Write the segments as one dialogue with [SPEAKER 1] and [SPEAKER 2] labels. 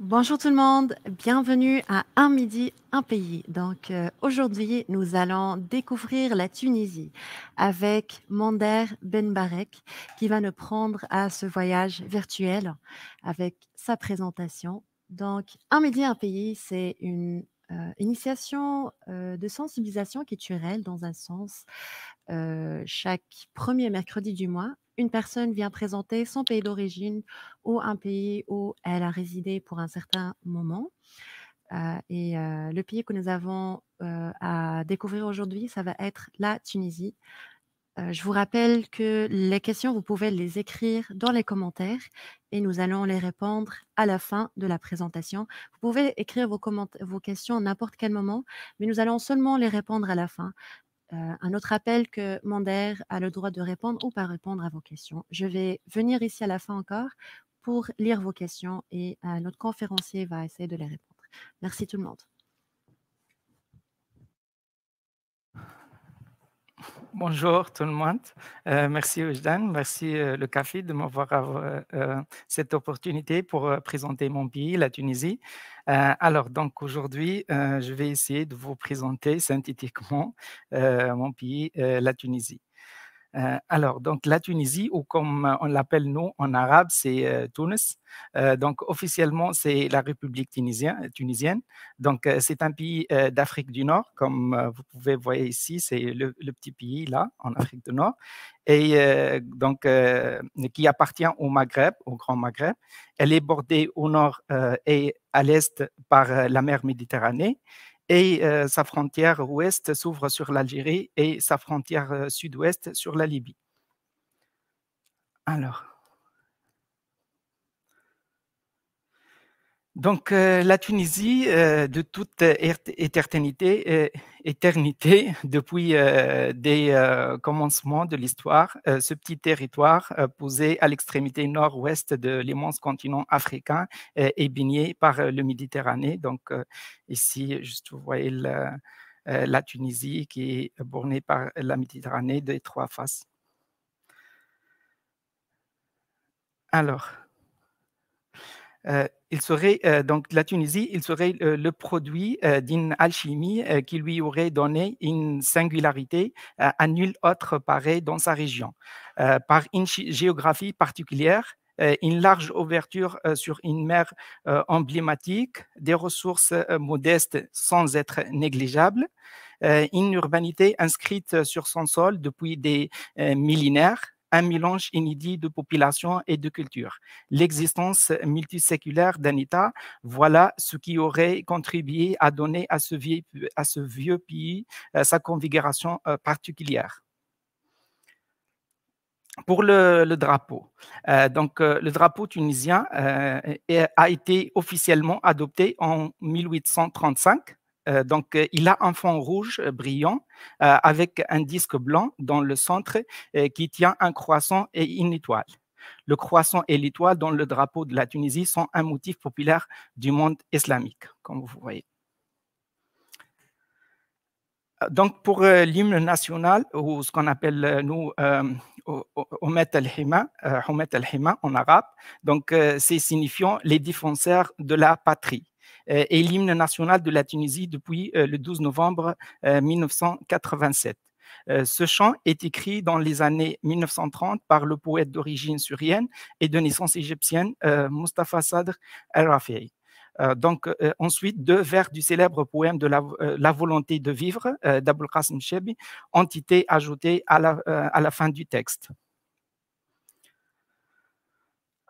[SPEAKER 1] Bonjour tout le monde, bienvenue à Un Midi, un pays. Donc euh, aujourd'hui, nous allons découvrir la Tunisie avec Mander Benbarek qui va nous prendre à ce voyage virtuel avec sa présentation. Donc Un Midi, un pays, c'est une euh, initiation euh, de sensibilisation culturelle dans un sens chaque premier mercredi du mois une personne vient présenter son pays d'origine ou un pays où elle a résidé pour un certain moment. Euh, et euh, le pays que nous avons euh, à découvrir aujourd'hui, ça va être la Tunisie. je vous rappelle que les questions, vous pouvez les écrire dans les commentaires et nous allons les répondre à la fin de la présentation. Vous pouvez écrire vos, vos questions à n'importe quel moment, mais nous allons seulement les répondre à la fin. Euh, un autre appel que Mander a le droit de répondre ou pas répondre à vos questions. Je vais venir ici à la fin encore pour lire vos questions et euh, notre conférencier va essayer de les répondre. Merci tout le monde.
[SPEAKER 2] Bonjour tout le monde. Euh, merci Ojdan, merci le CAFI de m'avoir cette opportunité pour présenter mon pays, la Tunisie. Euh, alors, donc aujourd'hui, euh, je vais essayer de vous présenter synthétiquement euh, mon pays, la Tunisie. Euh, alors, donc la Tunisie, ou comme on l'appelle nous en arabe, c'est euh, Tunis. Euh, donc officiellement, c'est la République tunisienne. Donc c'est un pays d'Afrique du Nord, comme vous pouvez voir ici, c'est le, petit pays là, en Afrique du Nord, et donc qui appartient au Maghreb, au Grand Maghreb. Elle est bordée au nord et à l'est par la mer Méditerranée et euh, sa frontière ouest s'ouvre sur l'Algérie et sa frontière euh, sud-ouest sur la Libye. Alors. Donc euh, la Tunisie, euh, de toute éternité, euh, éternité depuis des commencements de l'histoire, ce petit territoire posé à l'extrémité nord-ouest de l'immense continent africain est baigné par le Méditerranée. Donc ici, juste vous voyez la, la Tunisie qui est bornée par la Méditerranée des trois faces. Alors, euh, il serait euh, donc la Tunisie, il serait euh, le produit d'une alchimie qui lui aurait donné une singularité à nul autre pareil dans sa région, par une géographie particulière une large ouverture sur une mer emblématique, des ressources modestes sans être négligeables, une urbanité inscrite sur son sol depuis des millénaires, un mélange inédit de population et de culture, l'existence multiséculaire d'un État, voilà ce qui aurait contribué à donner à ce vieux, à ce vieux pays euh, sa configuration euh, particulière pour le, drapeau. Euh, donc, le drapeau tunisien a été officiellement adopté en 1835 euh, donc, euh, il a un fond rouge euh, brillant avec un disque blanc dans le centre qui tient un croissant et une étoile. Le croissant et l'étoile dans le drapeau de la Tunisie sont un motif populaire du monde islamique, comme vous voyez. Donc, pour l'hymne national, ou ce qu'on appelle, nous, Homet al-Hima, en arabe, donc, c'est signifiant les défenseurs de la patrie. Euh, et l'hymne national de la Tunisie depuis euh, le 12 novembre 1987. Euh, ce chant est écrit dans les années 1930 par le poète d'origine syrienne et de naissance égyptienne Mustafa Sadr El-Rafi. donc, ensuite, deux vers du célèbre poème de la, volonté de vivre d'Abul Qasim Shebi ont été ajoutés à la, à la fin du texte.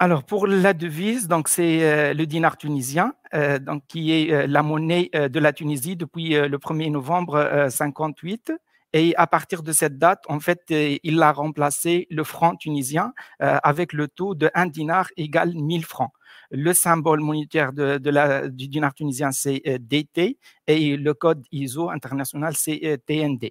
[SPEAKER 2] Alors pour la devise, donc c'est euh, le dinar tunisien, euh, donc qui est euh, la monnaie de la Tunisie depuis le 1er novembre 58. Et à partir de cette date, en fait, il a remplacé le franc tunisien avec le taux de 1 dinar égale 1000 francs. Le symbole monétaire de, la, du dinar tunisien, c'est DT et le code ISO international, c'est TND.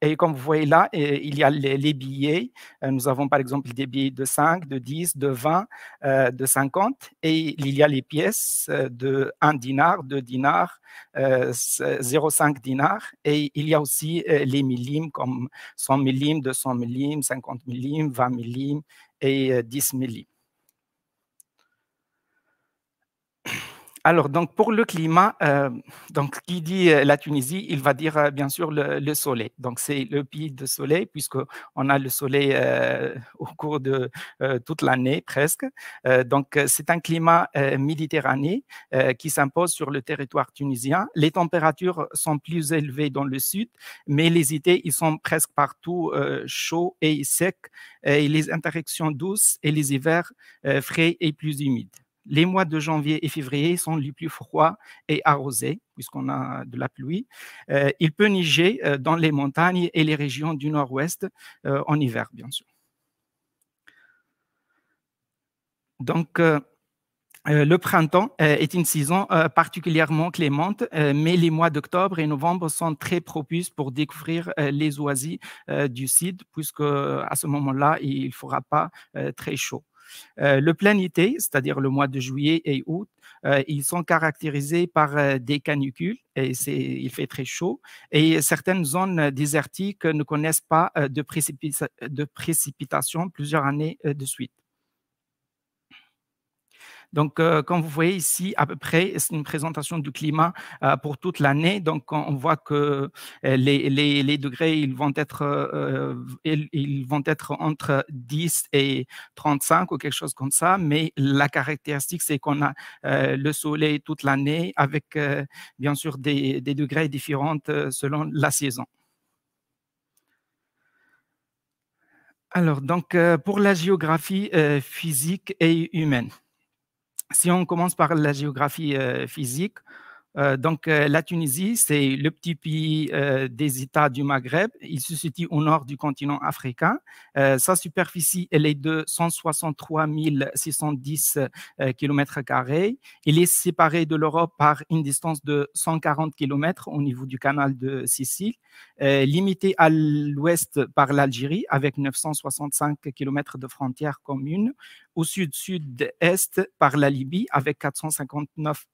[SPEAKER 2] Et comme vous voyez là, euh, il y a les, billets. Euh, nous avons par exemple des billets de 5, de 10, de 20, euh, de 50. Et il y a les pièces de 1 dinar, 2 dinars, 0,5 dinars. Et il y a aussi les millimes comme 100 millimes, 200 millimes, 50 millimes, 20 millimes et 10 millimes. Alors, donc, pour le climat, euh, donc, qui dit euh, la Tunisie, il va dire euh, bien sûr le, soleil. Donc, c'est le pays de soleil, puisqu'on a le soleil au cours de toute l'année presque. donc, c'est un climat méditerranéen qui s'impose sur le territoire tunisien. Les températures sont plus élevées dans le sud, mais les étés, ils sont presque partout chauds et secs, et les interactions douces et les hivers frais et plus humides. Les mois de janvier et février sont les plus froids et arrosés, puisqu'on a de la pluie. Euh, il peut niger euh, dans les montagnes et les régions du nord-ouest euh, en hiver, bien sûr. Donc, le printemps est une saison particulièrement clémente, mais les mois d'octobre et novembre sont très propices pour découvrir les oasis du sud, puisque à ce moment-là, il ne fera pas très chaud. Euh, le plein été, c'est-à-dire le mois de juillet et août, euh, ils sont caractérisés par euh, des canicules et il fait très chaud. Et certaines zones désertiques ne connaissent pas de, précipitations plusieurs années de suite. Donc, euh, comme vous voyez ici, à peu près, c'est une présentation du climat euh, pour toute l'année. Donc, on voit que euh, les, degrés, ils vont, être, ils vont être entre 10 et 35 ou quelque chose comme ça. Mais la caractéristique, c'est qu'on a le soleil toute l'année avec, bien sûr, des, degrés différents selon la saison. Alors, donc, pour la géographie physique et humaine si on commence par la géographie euh, physique, euh, donc, euh, la Tunisie, c'est le petit pays euh, des États du Maghreb. Il se situe au nord du continent africain. sa superficie, elle est de 163 610 km. Il est séparé de l'Europe par une distance de 140 km au niveau du canal de Sicile, limité à l'ouest par l'Algérie avec 965 km de frontières communes, au sud-sud-est par la Libye avec 459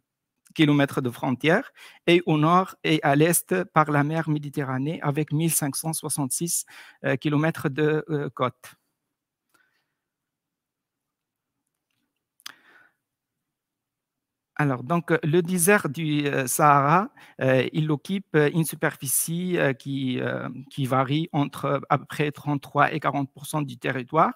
[SPEAKER 2] kilomètres de frontière, et au nord et à l'est par la mer Méditerranée avec 1566 euh, kilomètres de euh, côte. Alors, donc, euh, le désert du euh, Sahara, euh, il occupe une superficie qui, varie entre à près 33 et 40 du territoire.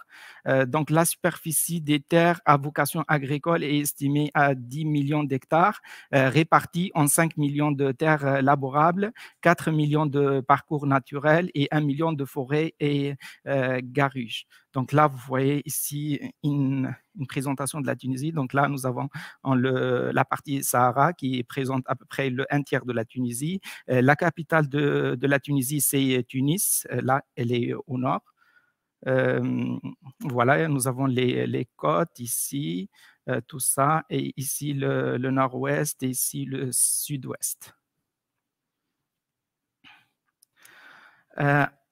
[SPEAKER 2] donc, la superficie des terres à vocation agricole est estimée à 10 millions d'hectares, répartis en 5 millions de terres laborables, 4 millions de parcours naturels et 1 million de forêts et garuches. Donc là, vous voyez ici une, présentation de la Tunisie. Donc là, nous avons la partie Sahara qui présente à peu près le un tiers de la Tunisie. Euh, la capitale de, la Tunisie, c'est Tunis. Euh, là, elle est au nord. Euh, voilà, nous avons les, côtes ici, tout ça, et ici le, le nord-ouest et ici le sud-ouest.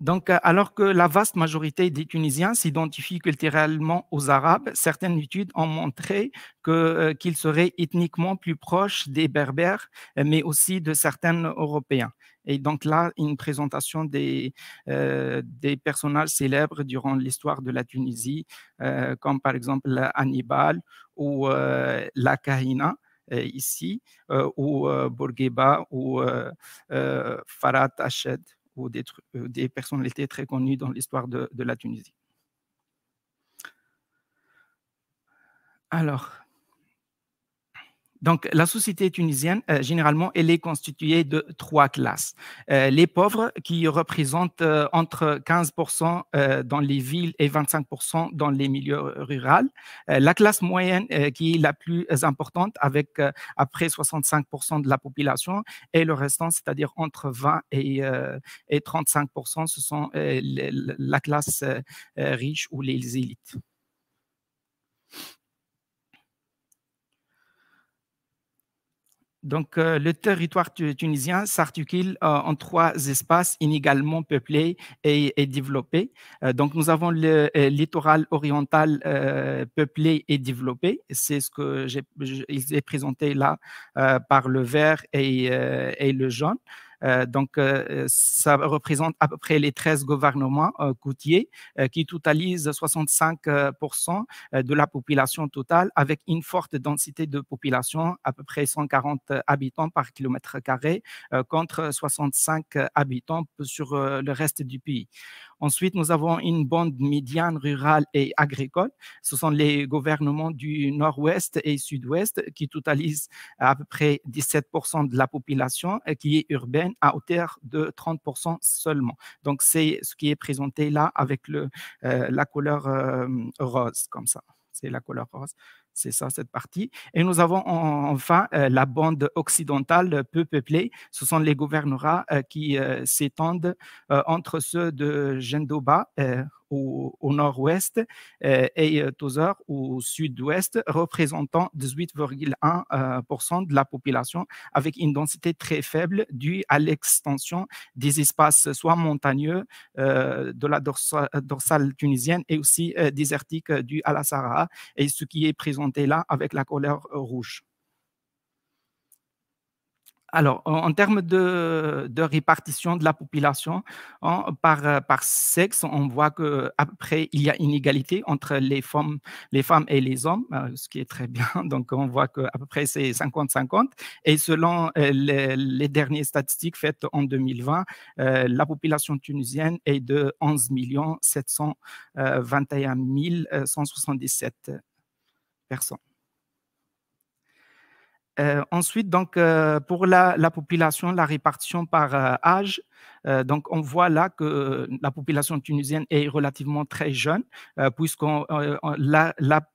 [SPEAKER 2] Euh, alors que la vaste majorité des Tunisiens s'identifient culturellement aux Arabes, certaines études ont montré euh, qu'ils seraient ethniquement plus proches des Berbères, euh, mais aussi de certains Européens. Et donc là, une présentation des, personnages célèbres durant l'histoire de la Tunisie, comme par exemple Hannibal ou la Kahina ici, ou Bourguiba ou Farhat Hached ou euh, des, personnalités très connues dans l'histoire de, de la Tunisie. Alors, donc, la société tunisienne, euh, généralement, elle est constituée de trois classes. Euh, les pauvres, qui représentent euh, entre 15% dans les villes et 25% dans les milieux ruraux. la classe moyenne, qui est la plus importante, avec après 65% de la population, et le restant, c'est-à-dire entre 20 et, et 35%, ce sont la classe riche ou les élites. Donc, euh, le territoire tunisien s'articule euh, en trois espaces inégalement peuplés et, développés. Euh, donc, nous avons le littoral oriental peuplé et développé. C'est ce que j'ai présenté là par le vert et le jaune. Euh, donc, euh, euh, ça représente à peu près les 13 gouvernements côtiers qui totalisent 65% de la population totale avec une forte densité de population, à peu près 140 habitants par kilomètre carré contre 65 habitants sur le reste du pays. Ensuite, nous avons une bande médiane rurale et agricole. Ce sont les gouvernements du nord-ouest et sud-ouest qui totalisent à peu près 17% de la population et qui est urbaine à hauteur de 30% seulement. Donc, c'est ce qui est présenté là avec le, euh, la couleur euh, rose, comme ça. C'est la couleur rose. C'est ça, cette partie. Et nous avons enfin euh, la bande occidentale peu peuplée. Ce sont les gouvernorats euh, qui euh, s'étendent entre ceux de Gendoba, au, nord-ouest euh, et euh, Tozer au sud-ouest, représentant 18,1% euh, de la population, avec une densité très faible due à l'extension des espaces soit montagneux de la dorsale tunisienne et aussi désertique du à la Sahara, et ce qui est présenté là avec la couleur rouge. Alors, en, termes de, répartition de la population hein, euh, par, sexe, on voit qu'après, il y a inégalité entre les femmes, les femmes et les hommes, euh, ce qui est très bien. Donc, on voit peu près c'est 50-50. Et selon euh, les, dernières statistiques faites en 2020, la population tunisienne est de 11 721 177 personnes. Euh, ensuite, donc, euh, pour la, la, population, la répartition par euh, âge, euh, donc, on voit là que euh, la population tunisienne est relativement très jeune, euh, puisque euh,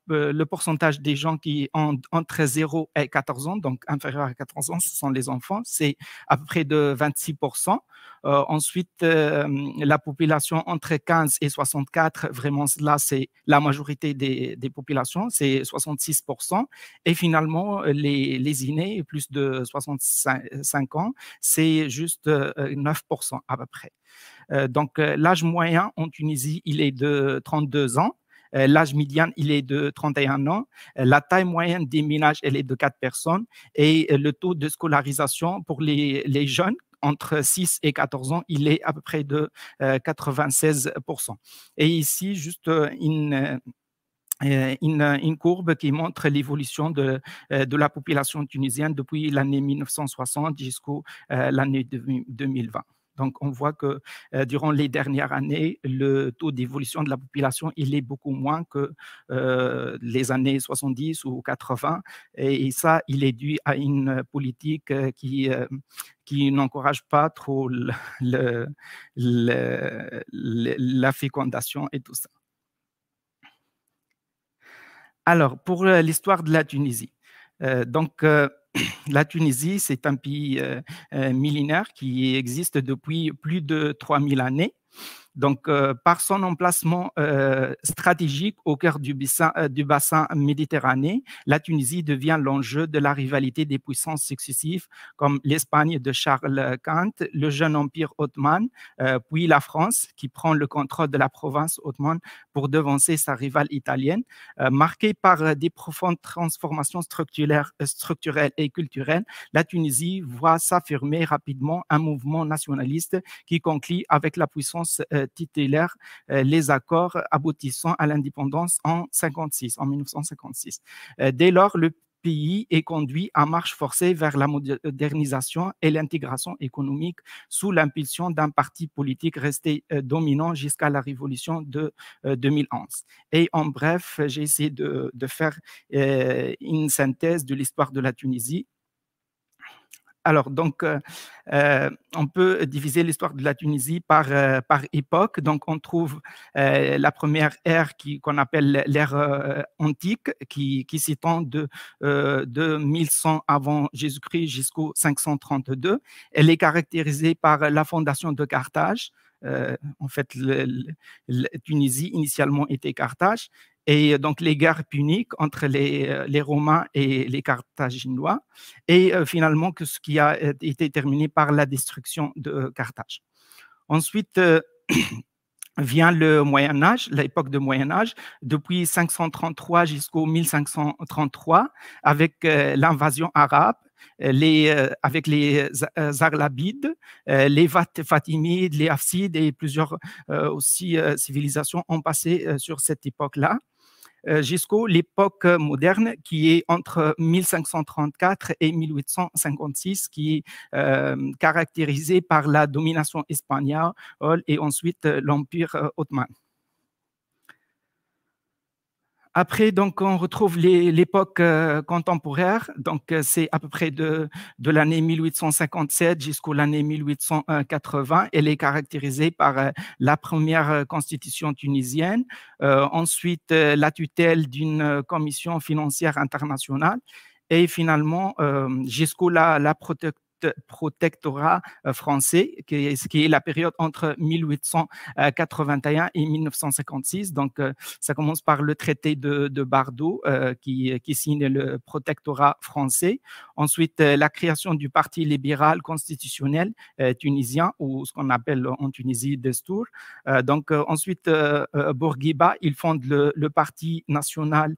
[SPEAKER 2] le pourcentage des gens qui ont entre 0 et 14 ans, donc inférieur à 14 ans, ce sont les enfants, c'est à peu près de 26%. ensuite, la population entre 15 et 64, vraiment là, c'est la majorité des, des populations, c'est 66%. Et finalement, les, les plus de 65 ans, c'est juste 9% à peu près. Euh, donc euh, l'âge moyen en Tunisie, il est de 32 ans. Euh, l'âge médian, il est de 31 ans. La taille moyenne des ménages, elle est de 4 personnes. Et le taux de scolarisation pour les, jeunes entre 6 et 14 ans, il est à peu près de 96%. Et ici, juste une... Une, courbe qui montre l'évolution de, de, la population tunisienne depuis l'année 1960 jusqu'à l'année 2020. Donc, on voit que euh, durant les dernières années, le taux d'évolution de la population, il est beaucoup moins que euh, les années 70 ou 80. Et, ça, il est dû à une politique euh, qui, qui n'encourage pas trop la fécondation et tout ça. Alors, pour l'histoire de la Tunisie, donc, la Tunisie, c'est un pays euh, euh, millénaire qui existe depuis plus de 3000 années. Donc, euh, par son emplacement euh, stratégique au cœur euh, du bassin, méditerranéen, la Tunisie devient l'enjeu de la rivalité des puissances successives comme l'Espagne de Charles Quint, le jeune empire ottoman, puis la France qui prend le contrôle de la province ottomane pour devancer sa rivale italienne, marquée par des profondes transformations structurelles, structurelles et culturelles. La Tunisie voit s'affirmer rapidement un mouvement nationaliste qui conclut avec la puissance euh, titulaire euh, les accords aboutissant à l'indépendance en 56, en 1956. Euh, dès lors, le pays est conduit à marche forcée vers la modernisation et l'intégration économique sous l'impulsion d'un parti politique resté dominant jusqu'à la révolution de 2011. Et en bref, j'ai essayé de, faire une synthèse de l'histoire de la Tunisie alors, donc, euh, euh, on peut diviser l'histoire de la Tunisie par, euh, par époque. Donc, on trouve la première ère qu'on appelle l'ère antique, qui, s'étend de, de 1100 avant Jésus-Christ jusqu'au 532. Elle est caractérisée par la fondation de Carthage. en fait, la Tunisie initialement était Carthage, et donc les guerres puniques entre euh, les, Romains et les Carthaginois, et euh, finalement que ce qui a euh, été terminé par la destruction de Carthage. Ensuite, vient le Moyen Âge, l'époque de Moyen Âge, depuis 533 jusqu'au 1533, avec l'invasion arabe, les, avec les Zarlabides, les Fatimides, les Afsides et plusieurs aussi civilisations ont passé sur cette époque-là. Euh, jusqu'à l'époque moderne qui est entre 1534 et 1856, qui est euh, caractérisée par la domination espagnole et ensuite euh, l'Empire ottoman. Après, donc, on retrouve l'époque euh, contemporaine. Donc, euh, c'est à peu près de, de l'année 1857 jusqu'à l'année 1880. Elle est caractérisée par euh, la première constitution tunisienne, ensuite la tutelle d'une commission financière internationale et finalement jusqu'à la, la, protection protectorat euh, français, qui est, qui est, la période entre 1881 et 1956. Donc, euh, ça commence par le traité de, de Bardo euh, qui, signe le protectorat français. Ensuite, la création du Parti libéral constitutionnel tunisien, ou ce qu'on appelle en Tunisie Destour. donc, ensuite, Bourguiba, il fonde le, Parti national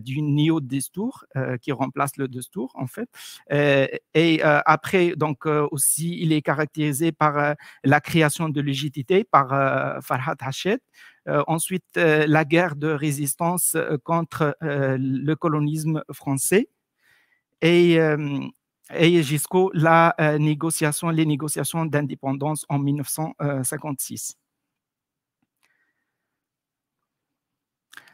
[SPEAKER 2] du Nio Destour, qui remplace le Destour, en fait. et après, donc euh, aussi, il est caractérisé par euh, la création de légitimité par euh, Farhat Hachet. ensuite, la guerre de résistance contre le colonisme français. Et, jusqu'aux les négociations d'indépendance en 1956.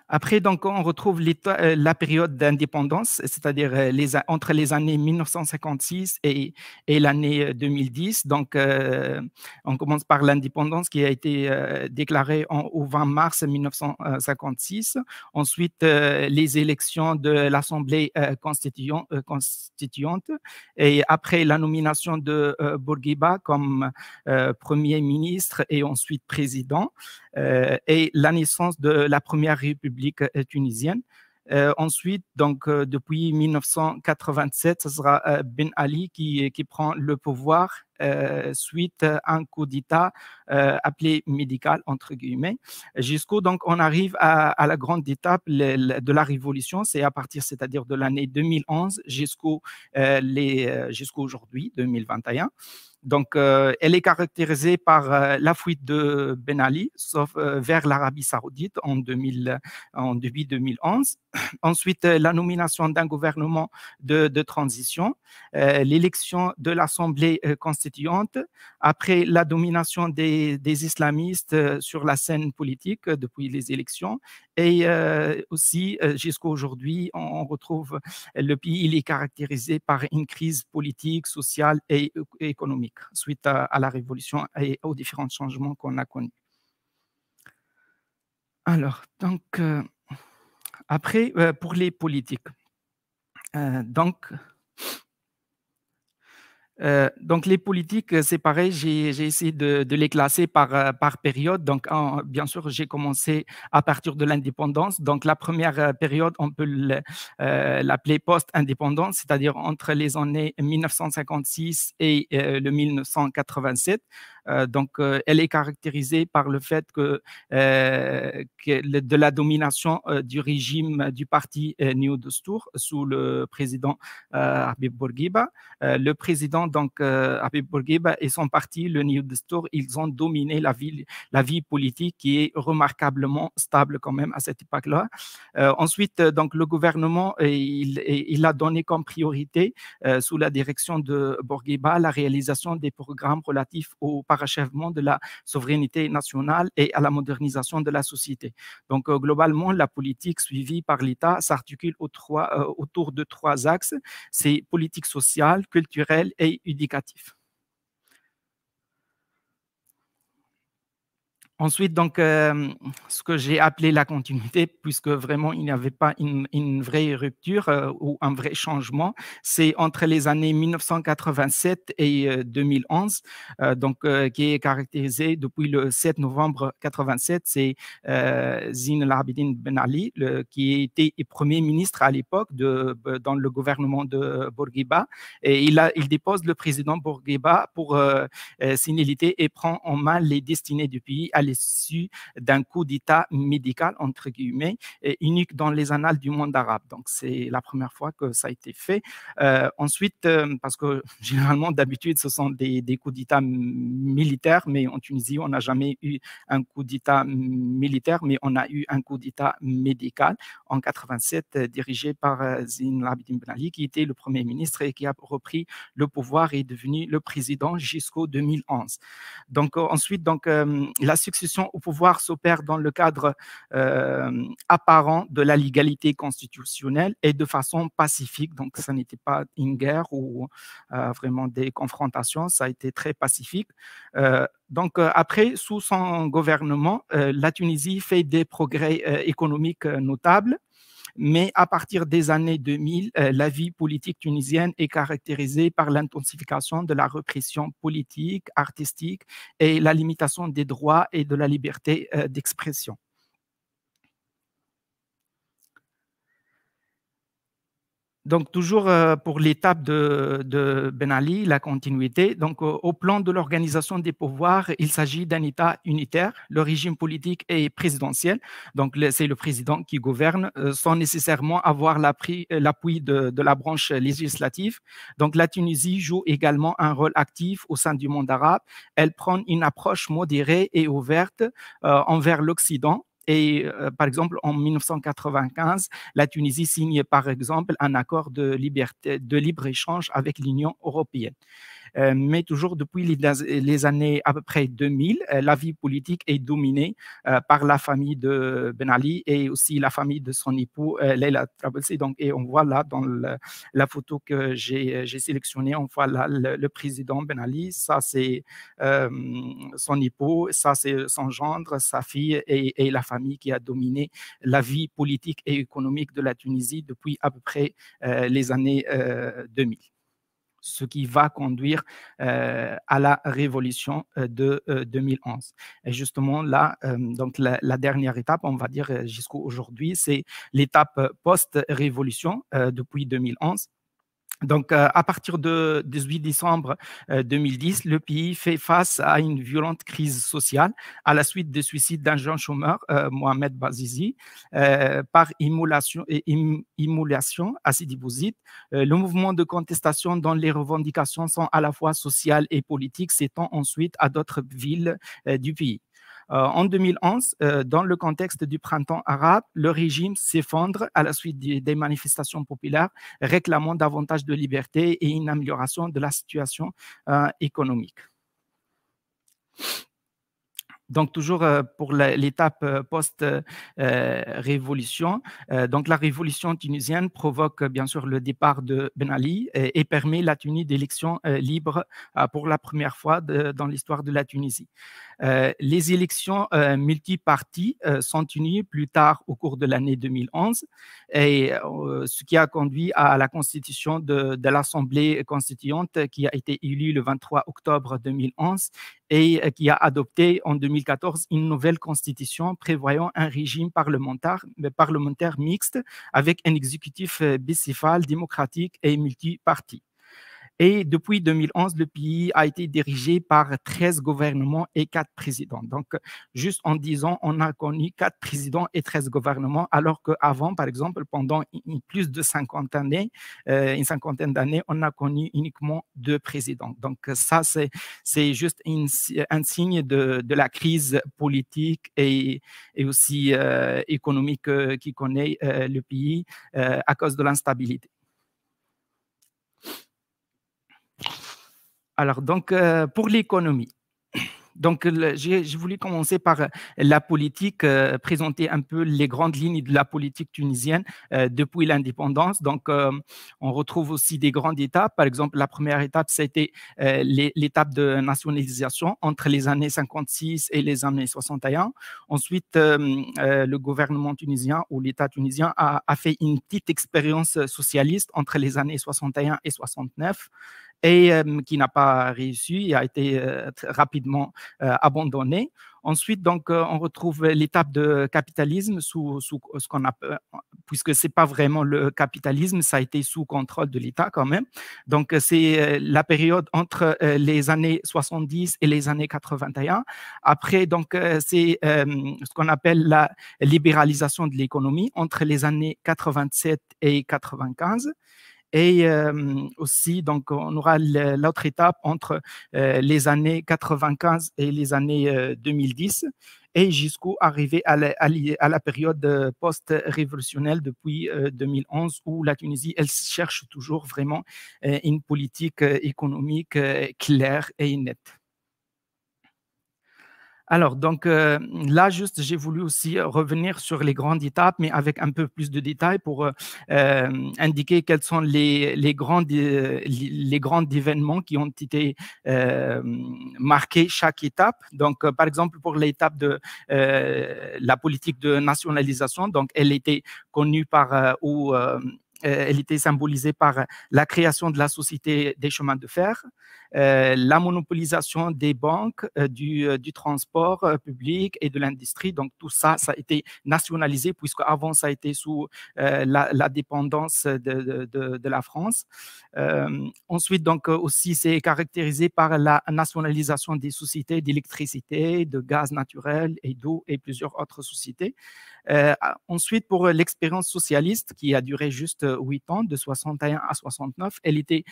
[SPEAKER 2] Après, donc, on retrouve euh, la période d'indépendance, c'est-à-dire euh, entre les années 1956 et, l'année 2010. Euh, donc, on commence par l'indépendance qui a été déclarée au 20 mars 1956. Ensuite, les élections de l'Assemblée constituante, Et après, la nomination de Bourguiba comme Premier ministre et ensuite président. et la naissance de la Première République euh, tunisienne. Euh, ensuite, donc euh, depuis 1987, ce sera Ben Ali qui, qui prend le pouvoir euh, suite à euh, un coup d'État euh, appelé médical, entre guillemets, jusqu'où donc on arrive à, la grande étape de la révolution, c'est à partir, c'est-à-dire de l'année 2011 jusqu'au les jusqu'à aujourd'hui, 2021. Donc, elle est caractérisée par la fuite de Ben Ali, sauf vers l'Arabie saoudite en, 2000, en début 2011. Ensuite, la nomination d'un gouvernement de, de transition, l'élection de l'Assemblée constitutionnelle après la domination des, islamistes euh, sur la scène politique euh, depuis les élections, et euh, aussi jusqu'à aujourd'hui, on, retrouve le pays, il est caractérisé par une crise politique, sociale et, économique suite à, la révolution et aux différents changements qu'on a connus. Alors, donc, après, pour les politiques. donc, euh, donc les politiques, euh, c'est pareil, j'ai essayé de, les classer par, euh, par période. Donc bien sûr, j'ai commencé à partir de l'indépendance. Donc la première période, on peut l'appeler post-indépendance, c'est-à-dire entre les années 1956 et le 1987. donc elle est caractérisée par le fait que, de la domination du régime du parti Neo Dostour sous le président Habib Bourguiba. le président donc Habib euh, Bourguiba, et son parti, le New Destour, ils ont dominé la vie, la vie politique qui est remarquablement stable quand même à cette époque-là. Euh, ensuite, euh, donc le gouvernement, il, il, a donné comme priorité, sous la direction de Bourguiba, la réalisation des programmes relatifs au parachèvement de la souveraineté nationale et à la modernisation de la société. Donc, globalement, la politique suivie par l'État s'articule autour de trois axes. C'est politique sociale, culturelle et indicatif. Ensuite, donc, euh, ce que j'ai appelé la continuité, puisque vraiment il n'y avait pas une, vraie rupture euh, ou un vrai changement, c'est entre les années 1987 et 2011, euh, donc qui est caractérisé depuis le 7 novembre 87, c'est Zine Abidine Ben Ali, le, qui était premier ministre à l'époque dans le gouvernement de Bourguiba, et il, a, il dépose le président Bourguiba pour sénilité et prend en main les destinées du pays l'issue d'un coup d'État médical, entre guillemets, et unique dans les annales du monde arabe. Donc, c'est la première fois que ça a été fait. Euh, ensuite, euh, parce que généralement, d'habitude, ce sont des, des coups d'État militaires, mais en Tunisie, on n'a jamais eu un coup d'État militaire, mais on a eu un coup d'État médical en 87, euh, dirigé par Zine Abidine Ben Ali, qui était le premier ministre et qui a repris le pouvoir et est devenu le président jusqu'au 2011. Donc, ensuite, donc, la succession au pouvoir s'opère dans le cadre euh, apparent de la légalité constitutionnelle et de façon pacifique. Donc, ça n'était pas une guerre ou euh, vraiment des confrontations, ça a été très pacifique. Euh, donc après, sous son gouvernement, la Tunisie fait des progrès économiques notables. Mais à partir des années 2000, euh, la vie politique tunisienne est caractérisée par l'intensification de la répression politique, artistique et la limitation des droits et de la liberté euh, d'expression. Donc, toujours euh, pour l'étape de, Ben Ali, la continuité. Donc, au plan de l'organisation des pouvoirs, il s'agit d'un État unitaire. Le régime politique est présidentiel. Donc, c'est le président qui gouverne euh, sans nécessairement avoir euh, l'appui de, la branche législative. Donc, la Tunisie joue également un rôle actif au sein du monde arabe. Elle prend une approche modérée et ouverte envers l'Occident et euh, par exemple, en 1995, la Tunisie signe par exemple un accord de, liberté, de libre-échange avec l'Union européenne. Euh, mais toujours depuis les, années à peu près 2000, euh, la vie politique est dominée euh, par la famille de Ben Ali et aussi la famille de son époux Leila Trabelsi. Donc, et on voit là dans la photo que j'ai sélectionnée, on voit là le, président Ben Ali, ça c'est son époux, ça c'est son gendre, sa fille et, la famille qui a dominé la vie politique et économique de la Tunisie depuis à peu près les années 2000 ce qui va conduire euh, à la révolution euh, de 2011. Euh, Et justement, là, donc la, la, dernière étape, on va dire jusqu'à aujourd'hui, c'est l'étape post-révolution depuis 2011. Donc, euh, à partir de 18 décembre 2010, euh, le pays fait face à une violente crise sociale à la suite du suicide d'un jeune chômeur, euh, Mohamed Bazizi, par immolation, immolation à Sidi Bouzid. le mouvement de contestation dont les revendications sont à la fois sociales et politiques s'étend ensuite à d'autres villes du pays. Euh, en 2011, euh, dans le contexte du printemps arabe, le régime s'effondre à la suite des manifestations populaires réclamant davantage de liberté et une amélioration de la situation euh, économique. Donc toujours pour l'étape post-révolution, donc la révolution tunisienne provoque bien sûr le départ de Ben Ali et permet la Tunisie d'élections libres pour la première fois dans l'histoire de la Tunisie. Euh, les élections euh, multiparties euh, sont tenues plus tard au cours de l'année 2011, et, ce qui a conduit à la constitution de, l'Assemblée constituante qui a été élue le 23 octobre 2011 et qui a adopté en 2014 une nouvelle constitution prévoyant un régime parlementaire, parlementaire mixte avec un exécutif bicéphale, démocratique et multipartie. Et depuis 2011, le pays a été dirigé par 13 gouvernements et 4 présidents. Donc, juste en 10 ans, on a connu 4 présidents et 13 gouvernements, alors qu'avant, par exemple, pendant plus de 50 années, euh, une cinquantaine d'années, on a connu uniquement deux présidents. Donc, ça, c'est juste un signe de, de, la crise politique et, et aussi euh, économique euh, qui connaît le pays à cause de l'instabilité. Alors, donc, euh, pour l'économie. Donc, j'ai voulu commencer par euh, la politique, euh, présenter un peu les grandes lignes de la politique tunisienne depuis l'indépendance. Donc, on retrouve aussi des grandes étapes. Par exemple, la première étape, c'était l'étape de nationalisation entre les années 56 et les années 61. Ensuite, le gouvernement tunisien ou l'État tunisien a, a, fait une petite expérience socialiste entre les années 61 et 69 et qui n'a pas réussi, et a été rapidement abandonné. Ensuite, donc, on retrouve l'étape de capitalisme sous, euh, ce qu'on appelle, euh, puisque c'est pas vraiment le capitalisme, ça a été sous contrôle de l'État quand même. Donc, c'est la période entre les années 70 et les années 81. Après, donc, c'est ce qu'on appelle la libéralisation de l'économie entre les années 87 et 95. Et euh, aussi, donc, on aura l'autre étape entre euh, les années 95 et les années 2010 euh, et jusqu'où arriver à la, à la période post-révolutionnelle depuis 2011 où la Tunisie, elle cherche toujours vraiment une politique économique claire et nette. Alors, donc euh, là, juste, j'ai voulu aussi euh, revenir sur les grandes étapes, mais avec un peu plus de détails pour euh, indiquer quels sont les, les, les, grands événements qui ont été marqués chaque étape. Donc, par exemple, pour l'étape de la politique de nationalisation, donc elle était connue par ou elle était symbolisée par la création de la société des chemins de fer. Euh, la monopolisation des banques, euh, du, euh, du, transport public et de l'industrie. Donc tout ça, ça a été nationalisé puisque avant ça a été sous la, dépendance de, de, de la France. ensuite, donc aussi, c'est caractérisé par la nationalisation des sociétés d'électricité, de gaz naturel et d'eau et plusieurs autres sociétés. ensuite, pour l'expérience socialiste qui a duré juste 8 ans, de 61 à 69, elle était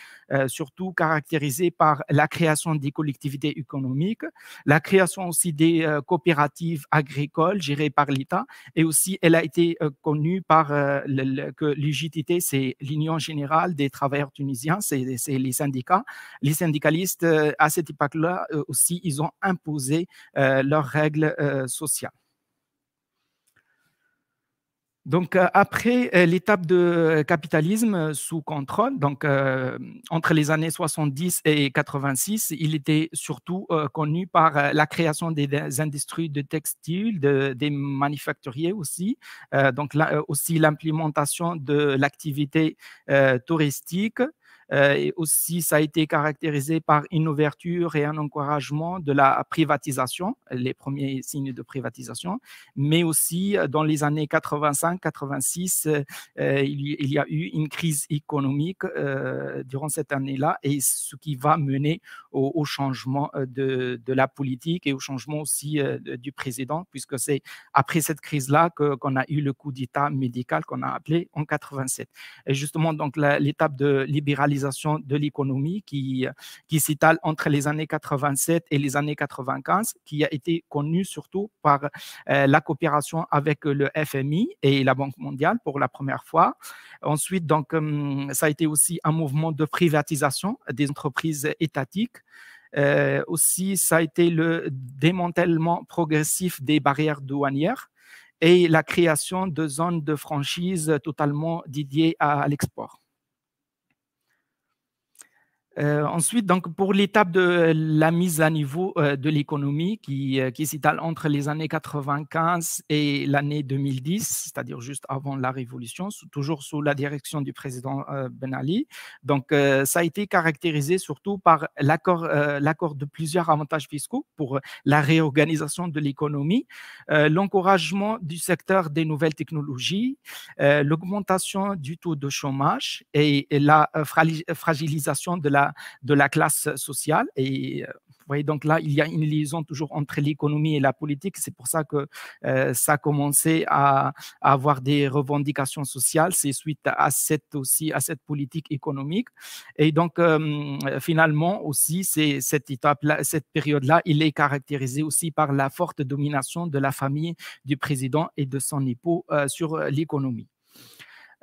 [SPEAKER 2] surtout caractérisée par la création des collectivités économiques, la création aussi des euh, coopératives agricoles gérées par l'État, et aussi elle a été euh, connue par euh, l'UGTT, c'est l'Union générale des travailleurs tunisiens, c'est les syndicats. Les syndicalistes, à cette époque-là aussi, ils ont imposé leurs règles sociales. Donc, euh, après euh, l'étape de euh, capitalisme sous contrôle, donc entre les années 70 et 86, il était surtout connu par la création des, industries de textiles, des manufacturiers aussi, donc là, aussi l'implémentation de l'activité touristique, euh, et aussi, ça a été caractérisé par une ouverture et un encouragement de la privatisation, les premiers signes de privatisation, mais aussi euh, dans les années 85-86, euh, il, y a eu une crise économique durant cette année-là et ce qui va mener au, changement de, la politique et au changement aussi du président, puisque c'est après cette crise-là qu'on a eu le coup d'État médical qu'on a appelé en 87. Et justement, donc l'étape de libéralisation de l'économie qui, qui s'étale entre les années 87 et les années 95, qui a été connue surtout par euh, la coopération avec le FMI et la Banque mondiale pour la première fois. Ensuite, donc, euh, ça a été aussi un mouvement de privatisation des entreprises étatiques. Euh, aussi, ça a été le démantèlement progressif des barrières douanières et la création de zones de franchise totalement dédiées à l'export. Euh, ensuite, donc, pour l'étape de la mise à niveau euh, de l'économie qui, euh, qui s'étale entre les années 95 et l'année 2010, c'est-à-dire juste avant la révolution, toujours sous la direction du président Ben Ali. Donc, ça a été caractérisé surtout par l'accord, l'accord de plusieurs avantages fiscaux pour la réorganisation de l'économie, l'encouragement du secteur des nouvelles technologies, l'augmentation du taux de chômage et la fragilisation de la de la classe sociale. Et euh, vous voyez, donc là, il y a une liaison toujours entre l'économie et la politique. C'est pour ça que euh, ça a commencé à, avoir des revendications sociales. C'est suite à cette aussi à cette politique économique. Et donc euh, finalement aussi, c'est cette étape cette période-là, il est caractérisé aussi par la forte domination de la famille du président et de son époux sur l'économie.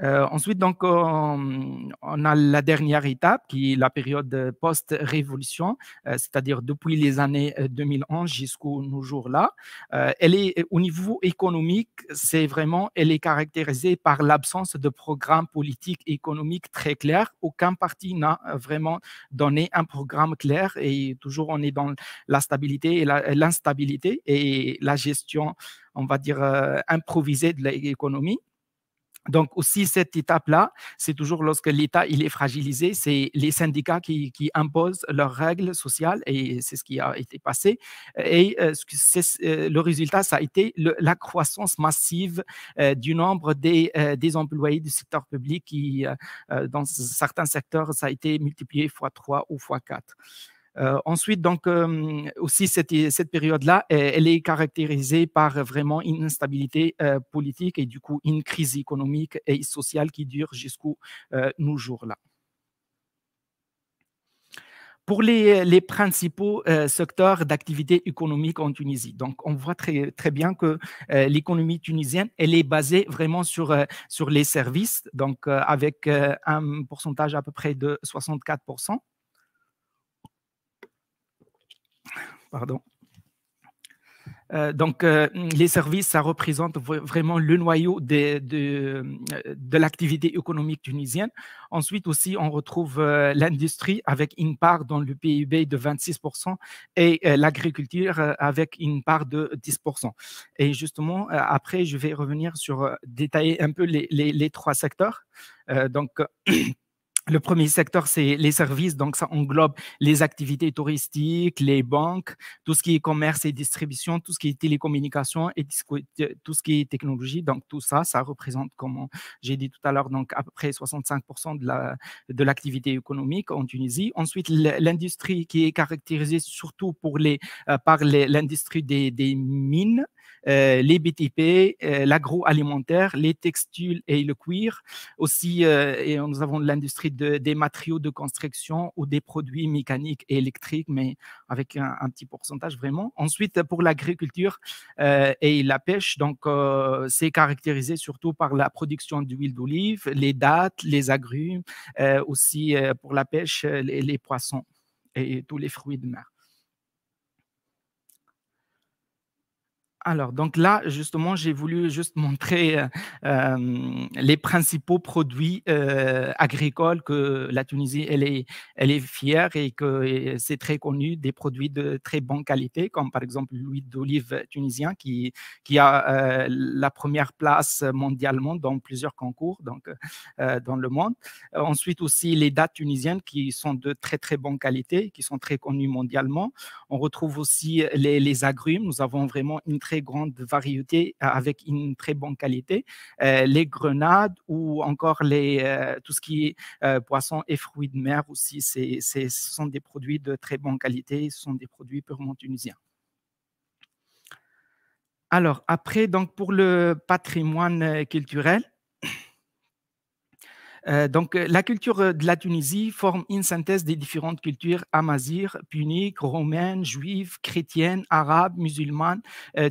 [SPEAKER 2] Euh, ensuite, donc, on, a la dernière étape qui est la période post-révolution, euh, c'est-à-dire depuis les années 2011 euh, jusqu'au nos jours là. elle est au niveau économique, c'est vraiment, elle est caractérisée par l'absence de programme politique et économique très clair. Aucun parti n'a vraiment donné un programme clair et toujours on est dans la stabilité et l'instabilité et la gestion, on va dire, improvisée de l'économie. Donc aussi cette étape-là, c'est toujours lorsque l'État il est fragilisé, c'est les syndicats qui, qui, imposent leurs règles sociales et c'est ce qui a été passé. Et euh, euh, le résultat, ça a été la croissance massive euh, du nombre des, euh, des, employés du secteur public qui, euh, dans certains secteurs, ça a été multiplié fois 3 ou fois 4. Euh, ensuite, donc, euh, aussi, cette, cette période-là, euh, elle est caractérisée par vraiment une instabilité politique et du coup, une crise économique et sociale qui dure jusqu'à nos jours-là. Pour les, les principaux secteurs d'activité économique en Tunisie, donc on voit très, très bien que l'économie tunisienne, elle est basée vraiment sur, sur les services, donc avec un pourcentage à peu près de 64%. Pardon. Euh, donc, euh, les services, ça représente vraiment le noyau de, de, l'activité économique tunisienne. Ensuite aussi, on retrouve euh, l'industrie avec une part dans le PIB de 26% et l'agriculture avec une part de 10%. Et justement, après, je vais revenir sur détailler un peu les, les trois secteurs. donc, Le premier secteur, c'est les services, donc ça englobe les activités touristiques, les banques, tout ce qui est commerce et distribution, tout ce qui est télécommunication et euh, tout ce qui est technologie. Donc tout ça, ça représente, comme j'ai dit tout à l'heure, donc à peu près 65% de l'activité la, de économique en Tunisie. Ensuite, l'industrie qui est caractérisée surtout pour les, euh, par l'industrie des, des, mines, euh, les BTP, euh, l'agroalimentaire, les textiles et le cuir. Aussi, euh, et nous avons l'industrie de, des matériaux de construction ou des produits mécaniques et électriques, mais avec un, petit pourcentage vraiment. Ensuite, pour l'agriculture et la pêche, donc c'est caractérisé surtout par la production d'huile d'olive, les dattes, les agrumes, aussi pour la pêche, les poissons et tous les fruits de mer. Alors, donc là, justement, j'ai voulu juste montrer euh, euh, les principaux produits euh, agricoles que la Tunisie, elle est, elle est fière et que c'est très connu, des produits de très bonne qualité, comme par exemple l'huile d'olive tunisien qui, qui a euh, la première place mondialement dans plusieurs concours donc, euh, dans le monde. Ensuite aussi, les dates tunisiennes qui sont de très, très bonne qualité, qui sont très connues mondialement. On retrouve aussi les, les agrumes. Nous avons vraiment une très très grande variété euh, avec une très bonne qualité. Euh, les grenades ou encore les, euh, tout ce qui est poissons et fruits de mer aussi, c'est, ce sont des produits de très bonne qualité, ce sont des produits purement tunisiens. Alors, après, donc, pour le patrimoine culturel, euh, donc, euh, la culture euh, de la Tunisie forme une synthèse des différentes cultures amazighes, puniques, romaines, juives, chrétiennes, arabes, musulmanes,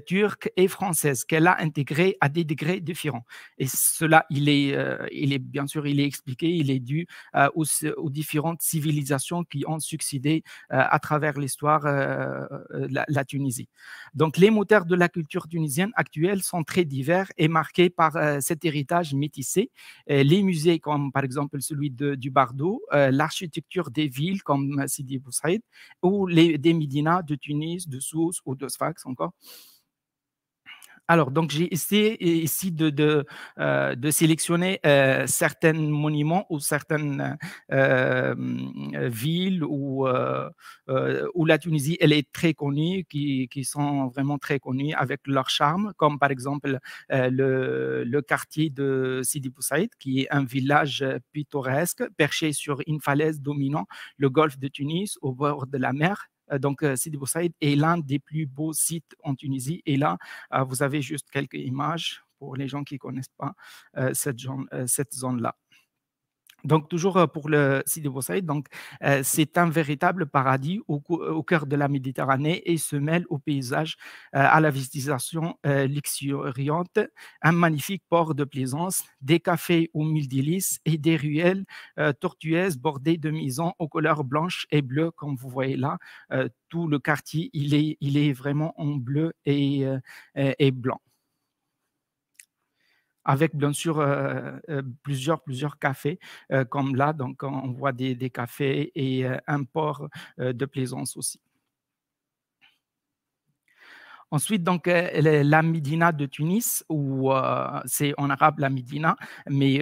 [SPEAKER 2] turques et françaises, qu'elle a intégrées à des degrés différents. Et cela, il est, il est bien sûr, il est expliqué, il est dû aux, différentes civilisations qui ont succédé à travers l'histoire de la, Tunisie. Donc, les moteurs de la culture tunisienne actuelle sont très divers et marqués par cet héritage métissé. les musées par exemple celui du Bardo, euh, l'architecture des villes comme euh, Sidi Saïd, ou les, des Médinas de Tunis, de Sousse ou de Sfax encore. Alors, donc, j'ai essayé ici de, euh, sélectionner euh, certains monuments ou certaines euh, villes où, la Tunisie, elle est très connue, qui, sont vraiment très connues avec leur charme, comme par exemple le, quartier de Sidi Boussaïd, qui est un village pittoresque perché sur une falaise dominant le golfe de Tunis au bord de la mer euh, donc, euh, Sidi Boussaïd est l'un des plus beaux sites en Tunisie. Et là, euh, vous avez juste quelques images pour les gens qui ne connaissent pas cette, zone-là. Donc, toujours euh, pour le site de Saïd, donc euh, c'est un véritable paradis euh, au, cœur de la Méditerranée et se mêle au paysage, à la végétation luxuriante, un magnifique port de plaisance, des cafés aux mille délices et des ruelles tortueuses bordées de maisons aux couleurs blanches et bleues, comme vous voyez là. tout le quartier, il est, il est vraiment en bleu et blanc avec bien sûr euh, euh, plusieurs, plusieurs cafés, euh, comme là, donc on voit des, cafés et un port de plaisance aussi. Ensuite, donc, la Médina de Tunis, ou c'est en arabe la Médina, mais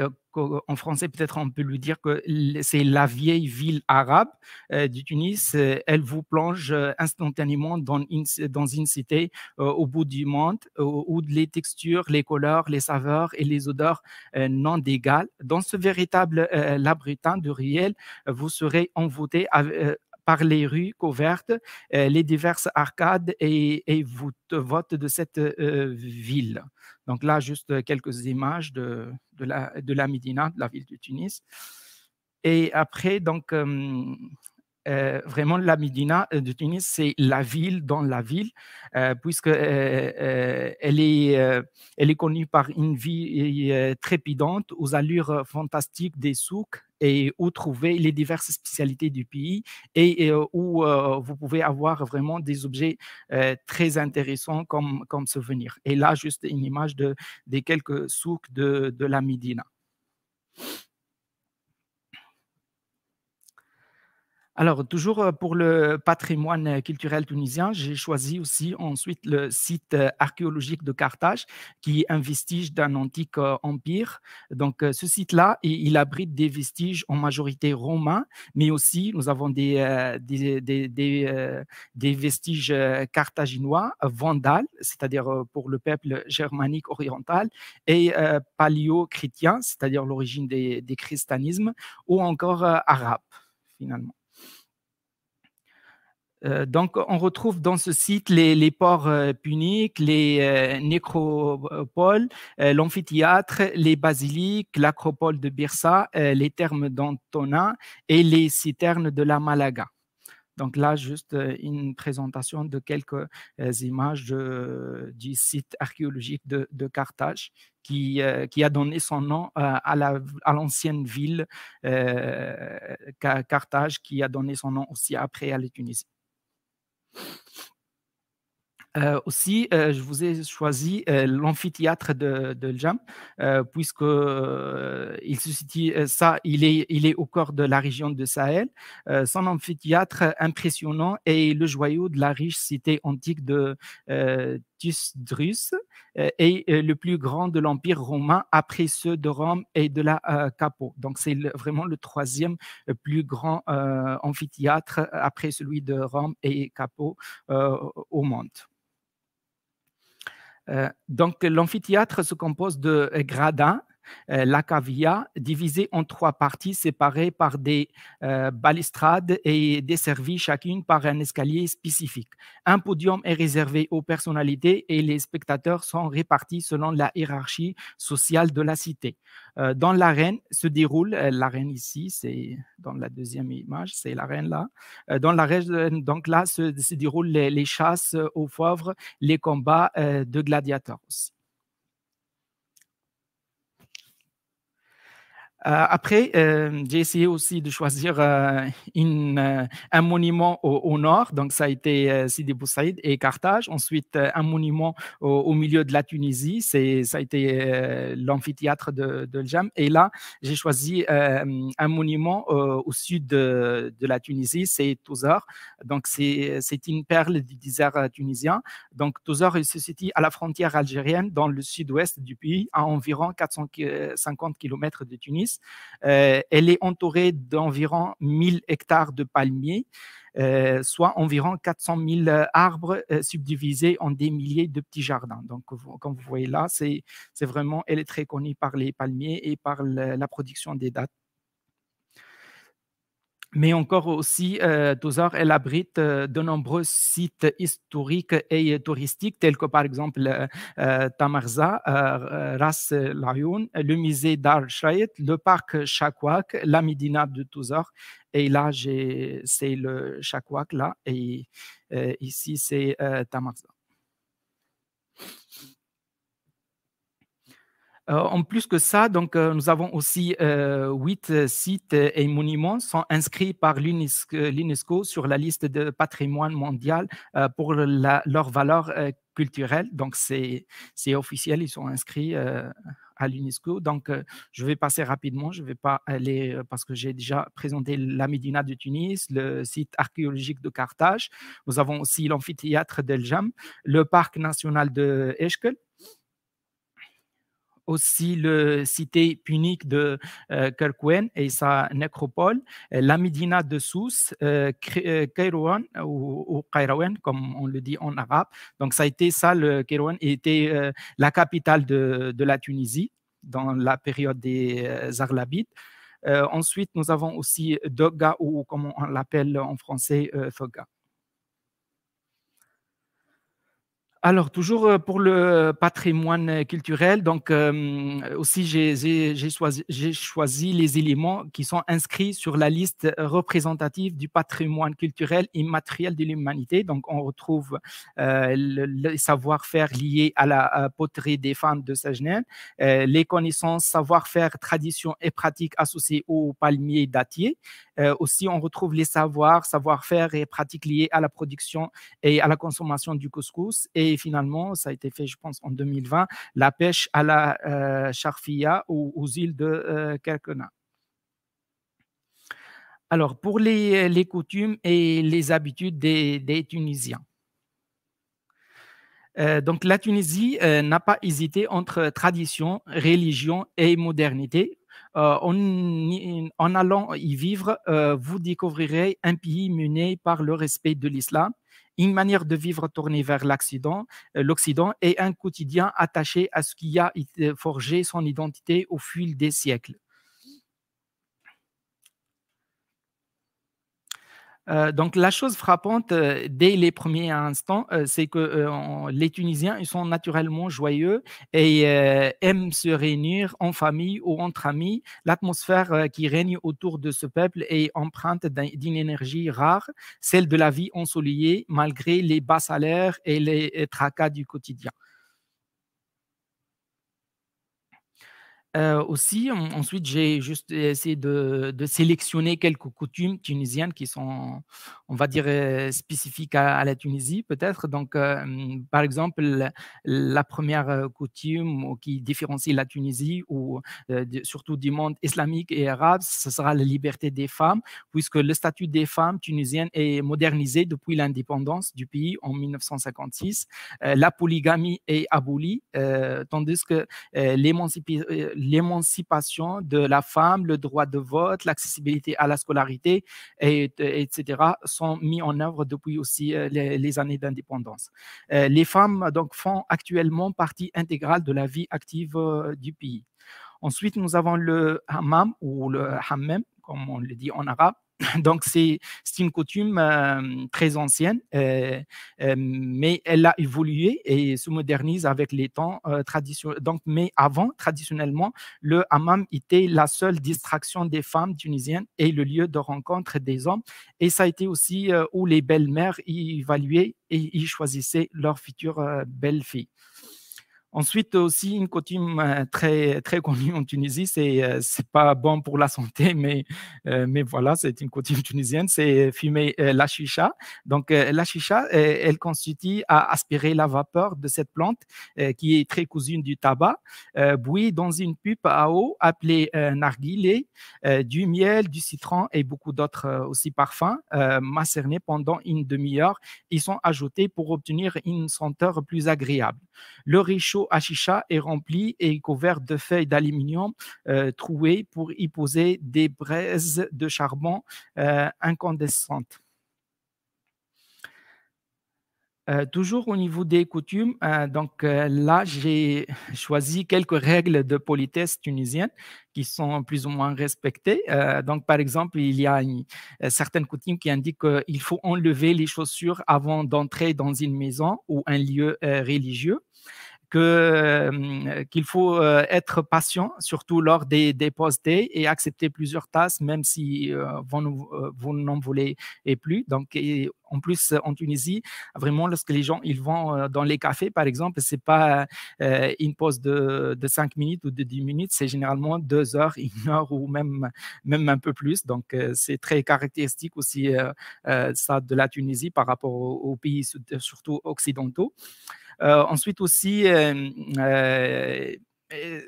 [SPEAKER 2] en français, peut-être on peut lui dire que c'est la vieille ville arabe euh, du Tunis. Euh, elle vous plonge euh, instantanément dans une, dans une cité au bout du monde où les textures, les couleurs, les saveurs et les odeurs n'ont d'égal. Dans ce véritable labyrinth de Riel, vous serez envoûté par les rues couvertes, les diverses arcades et, et vous votes de cette ville. Donc là, juste euh, quelques images de, la, de la Médina, de la ville de Tunis. Et après, donc, euh, euh, vraiment, la Médina de Tunis, c'est la ville dans la ville, euh, puisque elle, est, elle est connue par une vie trépidante, aux allures fantastiques des souks, et où trouver les diverses spécialités du pays et, euh, où euh, vous pouvez avoir vraiment des objets euh, très intéressants comme, comme souvenir. Et là, juste une image de, des quelques souks de, de la Médina. Alors, toujours euh, pour le patrimoine euh, culturel tunisien, j'ai choisi aussi ensuite le site euh, archéologique de Carthage qui est un vestige d'un antique empire. Donc, ce site-là, il abrite des vestiges en majorité romains, mais aussi nous avons des, des, vestiges carthaginois, vandales, c'est-à-dire pour le peuple germanique oriental, et paléo-chrétien, c'est-à-dire l'origine des, des christianismes, ou encore arabe, finalement. Euh, donc, on retrouve dans ce site les, ports euh, puniques, les euh, nécropoles, l'amphithéâtre, les basiliques, l'acropole de Birsa, les thermes d'Antona et les citernes de la Malaga. Donc là, juste une présentation de quelques images du site archéologique de, Carthage qui, a donné son nom à l'ancienne ville Carthage qui a donné son nom aussi après à la Tunisie. Euh, aussi, euh, je vous ai choisi euh, l'amphithéâtre de, de puisque il se ça, il est, il est au cœur de la région de Sahel. son amphithéâtre impressionnant est le joyau de la riche cité antique de Tusdrus, et euh, euh, le plus grand de l'Empire romain après ceux de Rome et de la euh, Capo. Donc c'est vraiment le troisième plus grand amphithéâtre après celui de Rome et Capo au monde donc l'amphithéâtre se compose de gradins euh, la cavia, divisée en trois parties séparées par des euh, balustrades et desservies chacune par un escalier spécifique. Un podium est réservé aux personnalités et les spectateurs sont répartis selon la hiérarchie sociale de la cité. Euh, dans l'arène se déroule, l'arène ici, c'est dans la deuxième image, c'est l'arène là. dans donc là, se, déroulent les, chasses aux foivres, les combats de gladiateurs Euh, après, euh, j'ai essayé aussi de choisir euh, une, un monument au, nord, donc ça a été Sidi Bou Saïd et Carthage. Ensuite, un monument au, milieu de la Tunisie, c'est, ça a été l'amphithéâtre de, de Et là, j'ai choisi un monument au sud de, la Tunisie, c'est Touzor. Donc c'est, une perle du désert tunisien. Donc il se situe à la frontière algérienne, dans le sud-ouest du pays, à environ 450 km de Tunis. Euh, elle est entourée d'environ 1000 hectares de palmiers. Euh, soit environ 400 000 arbres euh, subdivisés en des milliers de petits jardins. Donc, comme vous voyez là, c'est vraiment, elle est très connue par les palmiers et par la production des dattes mais encore aussi, euh, elle abrite euh, de nombreux sites historiques et touristiques, tels que par exemple euh, euh Tamarza, euh, Ras Layoun, le musée d'Ar le parc Chakwak, la Médina de Tuzor. Et là, c'est le Chakwak, là, et ici, c'est Tamarza. Euh, en plus que ça, donc, euh, nous avons aussi euh, huit sites et monuments sont inscrits par l'UNESCO sur la liste de patrimoine mondial pour leur valeur culturelle. Donc, c'est officiel, ils sont inscrits à l'UNESCO. Donc, je vais passer rapidement. Je ne vais pas aller parce que j'ai déjà présenté la Médina de Tunis, le site archéologique de Carthage. Nous avons aussi l'amphithéâtre d'El Jam, le parc national de Eshkel, aussi la cité punique de euh, Kerkouen et sa nécropole, euh, la Médina de Sousse, euh, Kairouan ou, Kairouan, comme on le dit en arabe. Donc ça a été ça, le Kairouan était la capitale de, la Tunisie dans la période des Arlabites. ensuite, nous avons aussi Doga, ou comme on l'appelle en français, foga Alors, toujours euh, pour le patrimoine euh, culturel, donc euh, aussi j'ai choisi, les éléments qui sont inscrits sur la liste représentative du patrimoine culturel immatériel de l'humanité. Donc, on retrouve les le, savoir-faire lié à la poterie des femmes de Sajnen, les connaissances, savoir-faire, traditions et pratiques associées aux palmiers dattiers, euh, aussi, on retrouve les savoirs, savoir-faire et pratiques liées à la production et à la consommation du couscous. Et finalement, ça a été fait, je pense, en 2020, la pêche à la euh, charfia ou aux, îles de euh, Kerkena. Alors, pour les, coutumes et les habitudes des, Tunisiens. donc, la Tunisie n'a pas hésité entre tradition, religion et modernité euh, en, allant y vivre, euh, vous découvrirez un pays mené par le respect de l'islam une manière de vivre tournée vers l'Occident, euh, l'Occident et un quotidien attaché à ce qui a forgé son identité au fil des siècles. Euh, donc la chose frappante euh, dès les premiers instants, euh, c'est que les Tunisiens, ils sont naturellement joyeux et aiment se réunir en famille ou entre amis. L'atmosphère qui règne autour de ce peuple est empreinte d'une énergie rare, celle de la vie ensoleillée, malgré les bas salaires et les tracas du quotidien. Euh, aussi, ensuite, j'ai juste essayé de, sélectionner quelques coutumes tunisiennes qui sont, on va dire, euh, spécifiques à, la Tunisie, peut-être. Donc, euh, par exemple, la, première coutume qui différencie la Tunisie, ou surtout du monde islamique et arabe, ce sera la liberté des femmes, puisque le statut des femmes tunisiennes est modernisé depuis l'indépendance du pays en 1956. la polygamie est abolie, tandis que l'émancipation l'émancipation de la femme, le droit de vote, l'accessibilité à la scolarité, et, etc., sont mis en œuvre depuis aussi euh, les, les années d'indépendance. Euh, les femmes donc, font actuellement partie intégrale de la vie active euh, du pays. Ensuite, nous avons le hammam ou le hammam, comme on le dit en arabe, Donc, c'est une coutume euh, très ancienne, euh, euh, mais elle a évolué et se modernise avec les temps traditionnels. Donc, mais avant, traditionnellement, le hammam était la seule distraction des femmes tunisiennes et le lieu de rencontre des hommes. Et ça a été aussi où les belles-mères y évaluaient et y choisissaient leur future belle-fille. Ensuite, aussi, une coutume euh, très, très connue en Tunisie, c'est euh, c'est pas bon pour la santé, mais, euh, mais voilà, c'est une coutume tunisienne, c'est fumer la chicha. Donc, la chicha, elle constitue à aspirer la vapeur de cette plante qui est très cousine du tabac, bouillie dans une pupe à eau appelée narguilé, du miel, du citron et beaucoup d'autres aussi parfums, macernés pendant une demi-heure. Ils sont ajoutés pour obtenir une senteur plus agréable. Le réchaud achicha est rempli et couvert de feuilles d'aluminium euh, trouées pour y poser des braises de charbon euh, incandescentes. Euh, toujours au niveau des coutumes, donc là, j'ai choisi quelques règles de politesse tunisienne qui sont plus ou moins respectées. donc, par exemple, il y a certaines coutumes qui indiquent qu'il faut enlever les chaussures avant d'entrer dans une maison ou un lieu religieux que euh, qu'il faut euh, être patient, surtout lors des, des post et accepter plusieurs tasses, même si euh, vous, vous n'en voulez plus. Donc, en plus, en Tunisie, vraiment, lorsque les gens ils vont dans les cafés, par exemple, c'est pas une pause de, de 5 minutes ou de 10 minutes, c'est généralement 2 heures, 1 heure ou même, même un peu plus. Donc, c'est très caractéristique aussi ça de la Tunisie par rapport aux pays surtout occidentaux. Euh, ensuite aussi, euh, euh,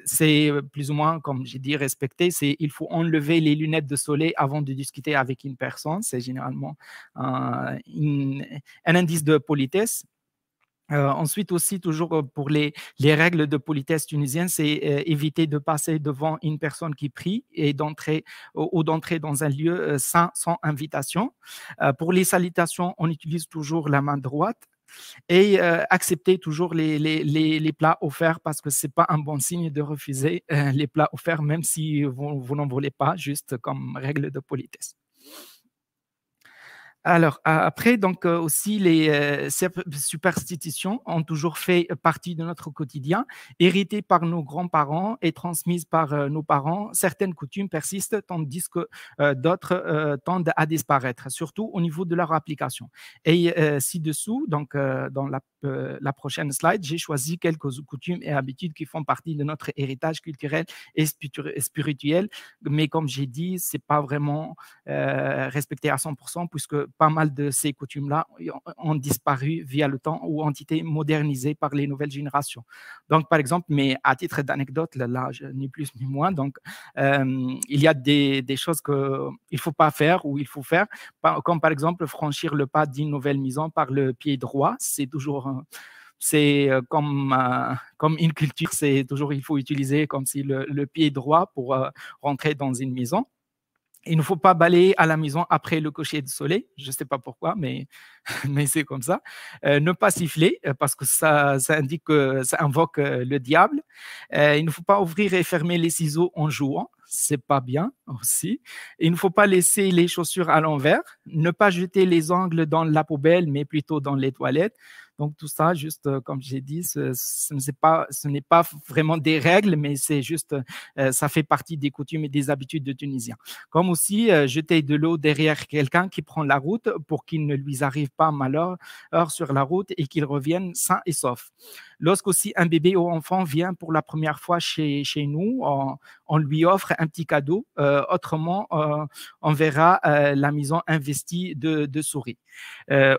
[SPEAKER 2] c'est plus ou moins, comme j'ai dit, respecté, c'est il faut enlever les lunettes de soleil avant de discuter avec une personne. C'est généralement un, un indice de politesse. Euh, ensuite aussi, toujours pour les, les, règles de politesse tunisienne, c'est éviter de passer devant une personne qui prie et d'entrer ou, d'entrer dans un lieu sans invitation. pour les salutations, on utilise toujours la main droite et euh, accepter toujours les, plats offerts parce que ce n'est pas un bon signe de refuser euh, les plats offerts, même si vous n'en voulez pas, juste comme règle de politesse. Alors, après, donc, euh, aussi, les euh, superstitions ont toujours fait partie de notre quotidien, héritées par nos grands-parents et transmises par euh, nos parents. Certaines coutumes persistent, tandis que d'autres tendent à disparaître, surtout au niveau de leur application. Et ci-dessous, donc, dans la euh, la prochaine slide, j'ai choisi quelques coutumes et habitudes qui font partie de notre héritage culturel et spirituel. Mais comme j'ai dit, ce n'est pas vraiment euh, respecté à 100% puisque pas mal de ces coutumes-là ont disparu via le temps ou ont été modernisées par les nouvelles générations. Donc, par exemple, mais à titre d'anecdote, là, ni plus ni moins, donc, euh, il y a des, des choses qu'il ne faut pas faire ou il faut faire, comme par exemple franchir le pas d'une nouvelle maison par le pied droit. C'est toujours c'est euh, comme, euh, comme une culture, c'est toujours, il faut utiliser comme si le, pied droit pour euh, rentrer dans une maison. Il ne faut pas balayer à la maison après le cocher du soleil. Je ne sais pas pourquoi, mais, mais c'est comme ça. ne pas siffler parce que ça, ça indique, ça invoque le diable. il ne faut pas ouvrir et fermer les ciseaux en jouant c'est pas bien aussi. Il ne faut pas laisser les chaussures à l'envers, ne pas jeter les ongles dans la poubelle, mais plutôt dans les toilettes. Donc tout ça, juste euh, comme j'ai dit, ce, ce n'est pas, ce n'est pas vraiment des règles, mais c'est juste, euh, ça fait partie des coutumes et des habitudes de Tunisiens. Comme aussi euh, jeter de l'eau derrière quelqu'un qui prend la route pour qu'il ne lui arrive pas malheur sur la route et qu'il revienne sain et sauf aussi un bébé ou enfant vient pour la première fois chez, chez nous, on, on lui offre un petit cadeau. Euh, autrement, euh, on verra euh, la maison investie de, de souris.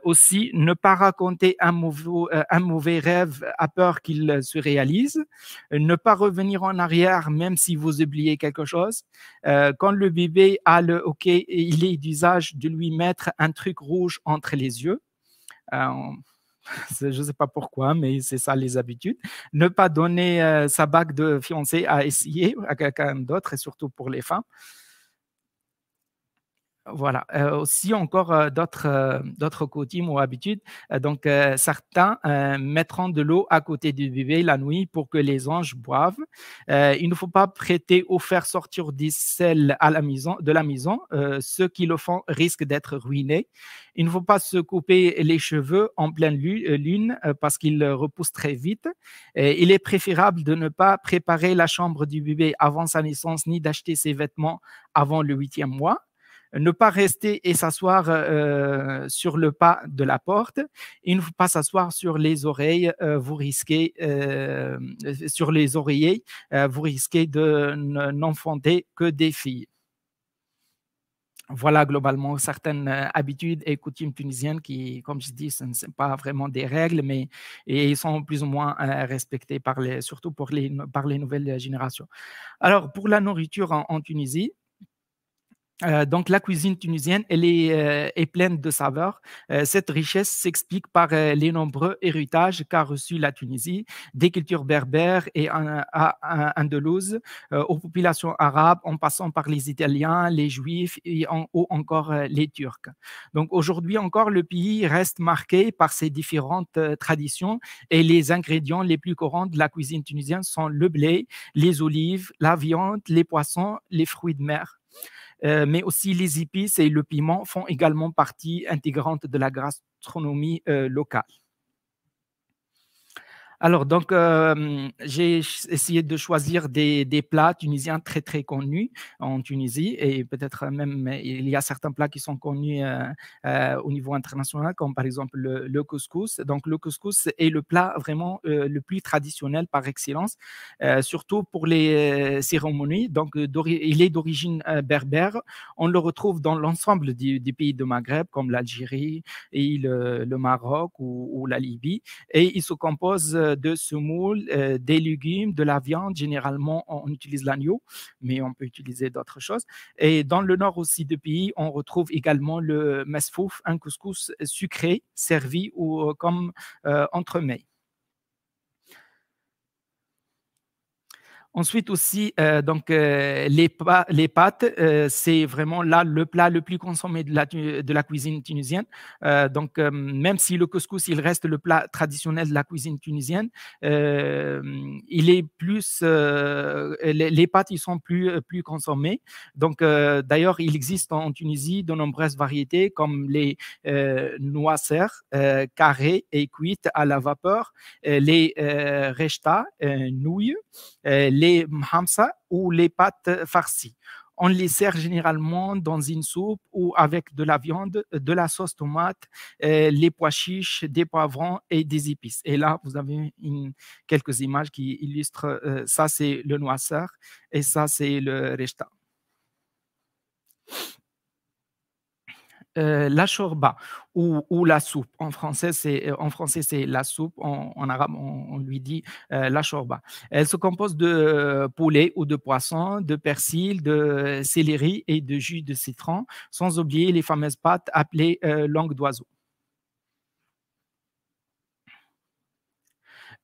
[SPEAKER 2] aussi, ne pas raconter un mauvais, un mauvais rêve à peur qu'il se réalise. Ne pas revenir en arrière même si vous oubliez quelque chose. quand le bébé a le OK, il est d'usage de lui mettre un truc rouge entre les yeux. je ne sais pas pourquoi, mais c'est ça les habitudes. Ne pas donner euh, sa bague de fiancée à essayer, à quelqu'un d'autre, et surtout pour les femmes. Voilà. Euh, aussi encore euh, euh, d'autres coutumes ou habitudes. donc certains mettront de l'eau à côté du bébé la nuit pour que les anges boivent. il ne faut pas prêter ou faire sortir des selles à la maison, de la maison. ceux qui le font risquent d'être ruinés. Il ne faut pas se couper les cheveux en pleine lune parce qu'ils repoussent très vite. il est préférable de ne pas préparer la chambre du bébé avant sa naissance ni d'acheter ses vêtements avant le huitième mois ne pas rester et s'asseoir euh, euh, sur le pas de la porte. Il ne faut pas s'asseoir sur les oreilles, euh, vous risquez sur les oreillers, vous risquez de n'enfanter que des filles. Voilà globalement certaines habitudes et coutumes tunisiennes qui, comme je dis, ce ne sont pas vraiment des règles, mais ils sont plus ou moins respectés par les, surtout pour les, par les nouvelles générations. Alors pour la nourriture en Tunisie, euh, donc, la cuisine tunisienne, elle est, euh, pleine de saveurs. Euh, cette richesse s'explique par les nombreux héritages qu'a reçus la Tunisie, des cultures berbères et andalouses, aux populations arabes, en passant par les Italiens, les Juifs et en encore les Turcs. Donc, aujourd'hui encore, le pays reste marqué par ses différentes traditions et les ingrédients les plus courants de la cuisine tunisienne sont le blé, les olives, la viande, les poissons, les fruits de mer. Euh, mais aussi les épices et le piment font également partie intégrante de la gastronomie euh, locale. Alors, donc, euh, j'ai essayé de choisir des, plats tunisiens très, très connus en Tunisie. Et peut-être même, il y a certains plats qui sont connus euh, euh, au niveau international, comme par exemple le, couscous. Donc, le couscous est le plat vraiment le plus traditionnel par excellence, surtout pour les cérémonies. Donc, il est d'origine berbère. On le retrouve dans l'ensemble des, pays de Maghreb, comme l'Algérie et le, Maroc ou, ou, la Libye. Et il se compose de semoule, euh, des légumes, de la viande. Généralement, on utilise l'agneau, mais on peut utiliser d'autres choses. Et dans le nord aussi du pays, on retrouve également le mesfouf, un couscous sucré servi ou euh, comme euh, entremets. Ensuite aussi, euh, donc euh, les, les, pâtes, euh, c'est vraiment là le plat le plus consommé de la, de la cuisine tunisienne. donc même si le couscous il reste le plat traditionnel de la cuisine tunisienne, il est plus les, pâtes ils sont plus plus consommées. Donc d'ailleurs il existe en, Tunisie de nombreuses variétés comme les noix serres carrées et cuites à la vapeur, les rechta, nouilles. Euh, les hamsa ou les pâtes euh, farcies. On les sert généralement dans une soupe ou avec de la viande, euh, de la sauce tomate, les pois chiches, des poivrons et des épices. Et là, vous avez quelques images qui illustrent ça, c'est le noisseur et ça, c'est le rechta. Euh, la chorba ou, la soupe. En français, c'est euh, en français c'est la soupe. En, arabe, on, lui dit euh, la chorba. Elle se compose de poulet ou de poisson, de persil, de céleri et de jus de citron, sans oublier les fameuses pâtes appelées langue d'oiseau.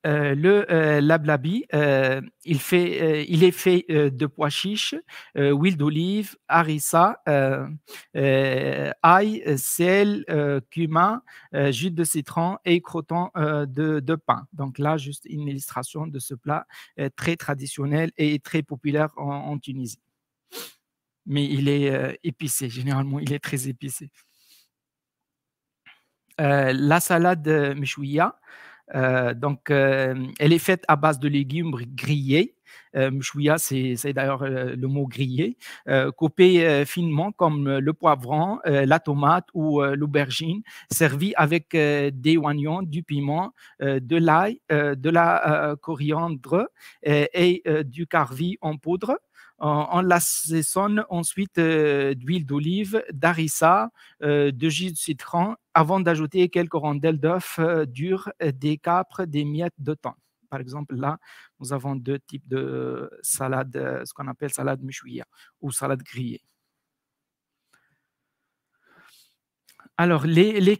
[SPEAKER 2] Euh, le euh, lablabi, euh, il, est fait de pois chiches, huile d'olive, harissa, ail, sel, cumin, jus de citron et croton de, pain. Donc là, juste une illustration de ce plat très traditionnel et très populaire en, Tunisie. Mais il est épicé, généralement, il est très épicé. la salade mishouya, euh, donc, euh, elle est faite à base de légumes grillés. Euh, mchouya, c'est d'ailleurs le mot grillé, coupé finement comme le poivron, la tomate ou l'aubergine, servi avec des oignons, du piment, de l'ail, de la coriandre et du carvi en poudre on la saisonne ensuite euh, d'huile d'olive, d'harissa, euh, de jus de citron, avant d'ajouter quelques rondelles d'œufs euh, durs, des capres, des miettes de thym. Par exemple, là, nous avons deux types de salades, ce qu'on appelle salade mouchouilla ou salade grillée. Alors, les, les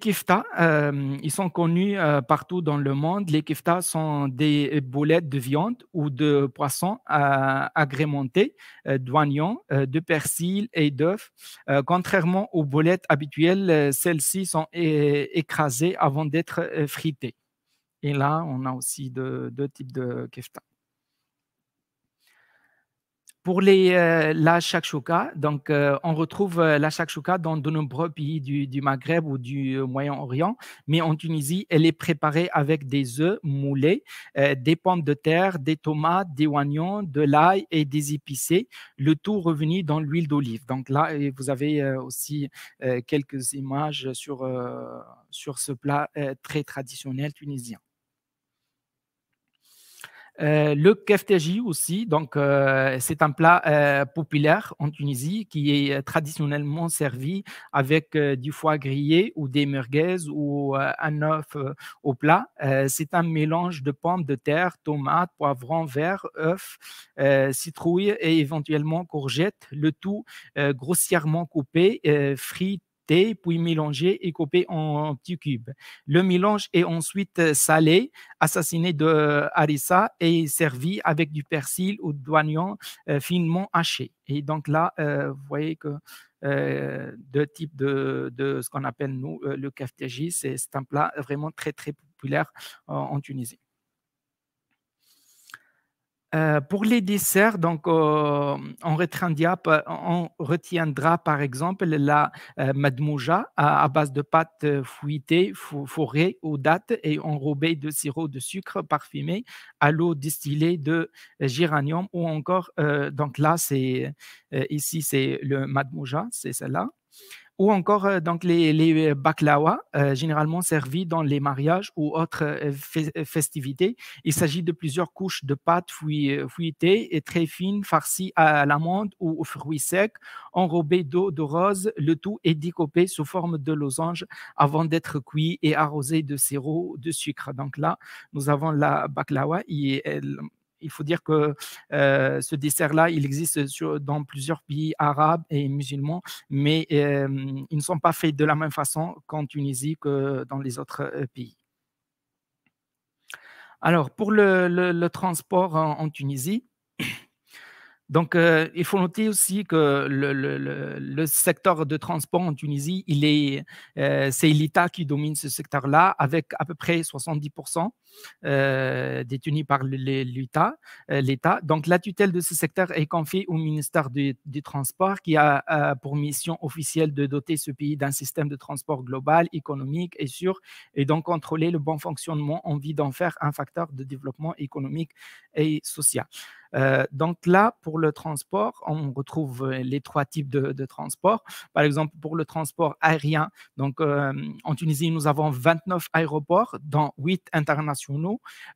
[SPEAKER 2] euh, ils sont connus euh, partout dans le monde. Les kefta sont des boulettes de viande ou de poisson euh, agrémentées euh, d'oignons, de persil et d'œufs. contrairement aux boulettes habituelles, celles-ci sont écrasées avant d'être fritées. Et là, on a aussi deux, types de kefta. Pour les, euh, la shakshuka, donc, euh, on retrouve euh, la shakshuka dans de nombreux pays du, Maghreb ou du Moyen-Orient, mais en Tunisie, elle est préparée avec des œufs moulés, des pommes de terre, des tomates, des oignons, de l'ail et des épicés, le tout revenu dans l'huile d'olive. Donc là, vous avez aussi quelques images sur, sur ce plat très traditionnel tunisien. Euh, le keftaji aussi, donc euh, c'est un plat euh, populaire en Tunisie qui est traditionnellement servi avec du foie grillé ou des merguez ou un œuf au plat. c'est un mélange de pommes de terre, tomates, poivrons verts, œufs, citrouilles et éventuellement courgettes, le tout grossièrement coupé, frit puis mélanger et couper en petits cubes. Le mélange est ensuite euh, salé, assassiné de euh, harissa et servi avec du persil ou du doignon euh, finement haché. Et donc là, vous voyez que deux types de, ce qu'on appelle nous le kaftaji, c'est un plat vraiment très très populaire en Tunisie. Euh, pour les desserts, donc, euh, on, retiendra, on, retiendra, par exemple la euh, madmouja à, base de pâte fouettée, fourrée aux dattes et enrobée de sirop de sucre parfumé à l'eau distillée de géranium ou encore, donc là, c'est ici, c'est le madmouja, c'est celle-là ou encore euh, donc les, les euh, baklawa, euh, généralement servis dans les mariages ou autres festivités. Il s'agit de plusieurs couches de pâtes fouillées et très fines, farcies à l'amande ou aux fruits secs, enrobées d'eau de rose. Le tout est découpé sous forme de losange avant d'être cuit et arrosé de sirop de sucre. Donc là, nous avons la baklawa et elle, il faut dire que euh, ce dessert-là, il existe dans plusieurs pays arabes et musulmans, mais euh, ils ne sont pas faits de la même façon qu'en Tunisie que dans les autres euh, pays. Alors, pour le, transport en, Tunisie, donc, il faut noter aussi que le, secteur de transport en Tunisie, c'est l'État qui domine ce secteur-là avec à peu près 70 euh, détenue par l'État. Euh, l'État. Donc, la tutelle de ce secteur est confiée au ministère du, Transport qui a pour mission officielle de doter ce pays d'un système de transport global, économique et sûr, et donc contrôler le bon fonctionnement en vue d'en faire un facteur de développement économique et social. Euh, donc là, pour le transport, on retrouve les trois types de, transport. Par exemple, pour le transport aérien, donc en Tunisie, nous avons 29 aéroports, dans 8 internationaux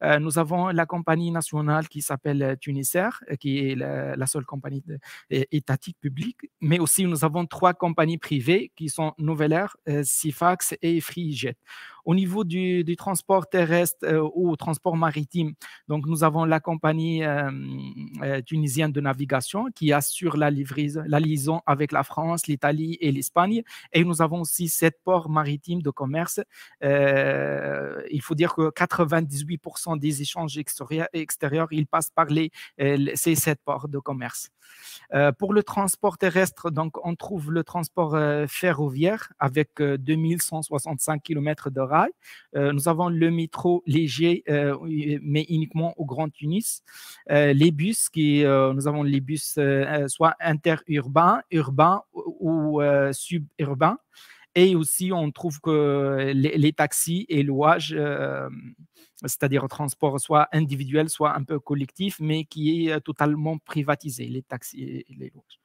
[SPEAKER 2] euh, nous avons la compagnie nationale qui s'appelle euh, Tunisair, euh, qui est la, seule compagnie étatique publique, mais aussi nous avons trois compagnies privées qui sont nouvelle Air, Sifax et FreeJet. Au niveau du, transport terrestre ou euh, transport maritime, donc nous avons la compagnie euh, euh, tunisienne de navigation qui assure la, livraison, la liaison avec la France, l'Italie et l'Espagne. Et nous avons aussi sept ports maritimes de commerce. il faut dire que 98% des échanges extérieurs, ils passent par les, ces sept ports de commerce. pour le transport terrestre, donc, on trouve le transport ferroviaire avec 2165 km de euh, nous avons le métro léger, euh, mais uniquement au Grand Tunis. Euh, les bus, qui, nous avons les bus soit interurbains, urbains ou, suburbains. Et aussi, on trouve que les, taxis et louages, c'est-à-dire transport soit individuel, soit un peu collectif, mais qui est totalement privatisé, les taxis et les louages.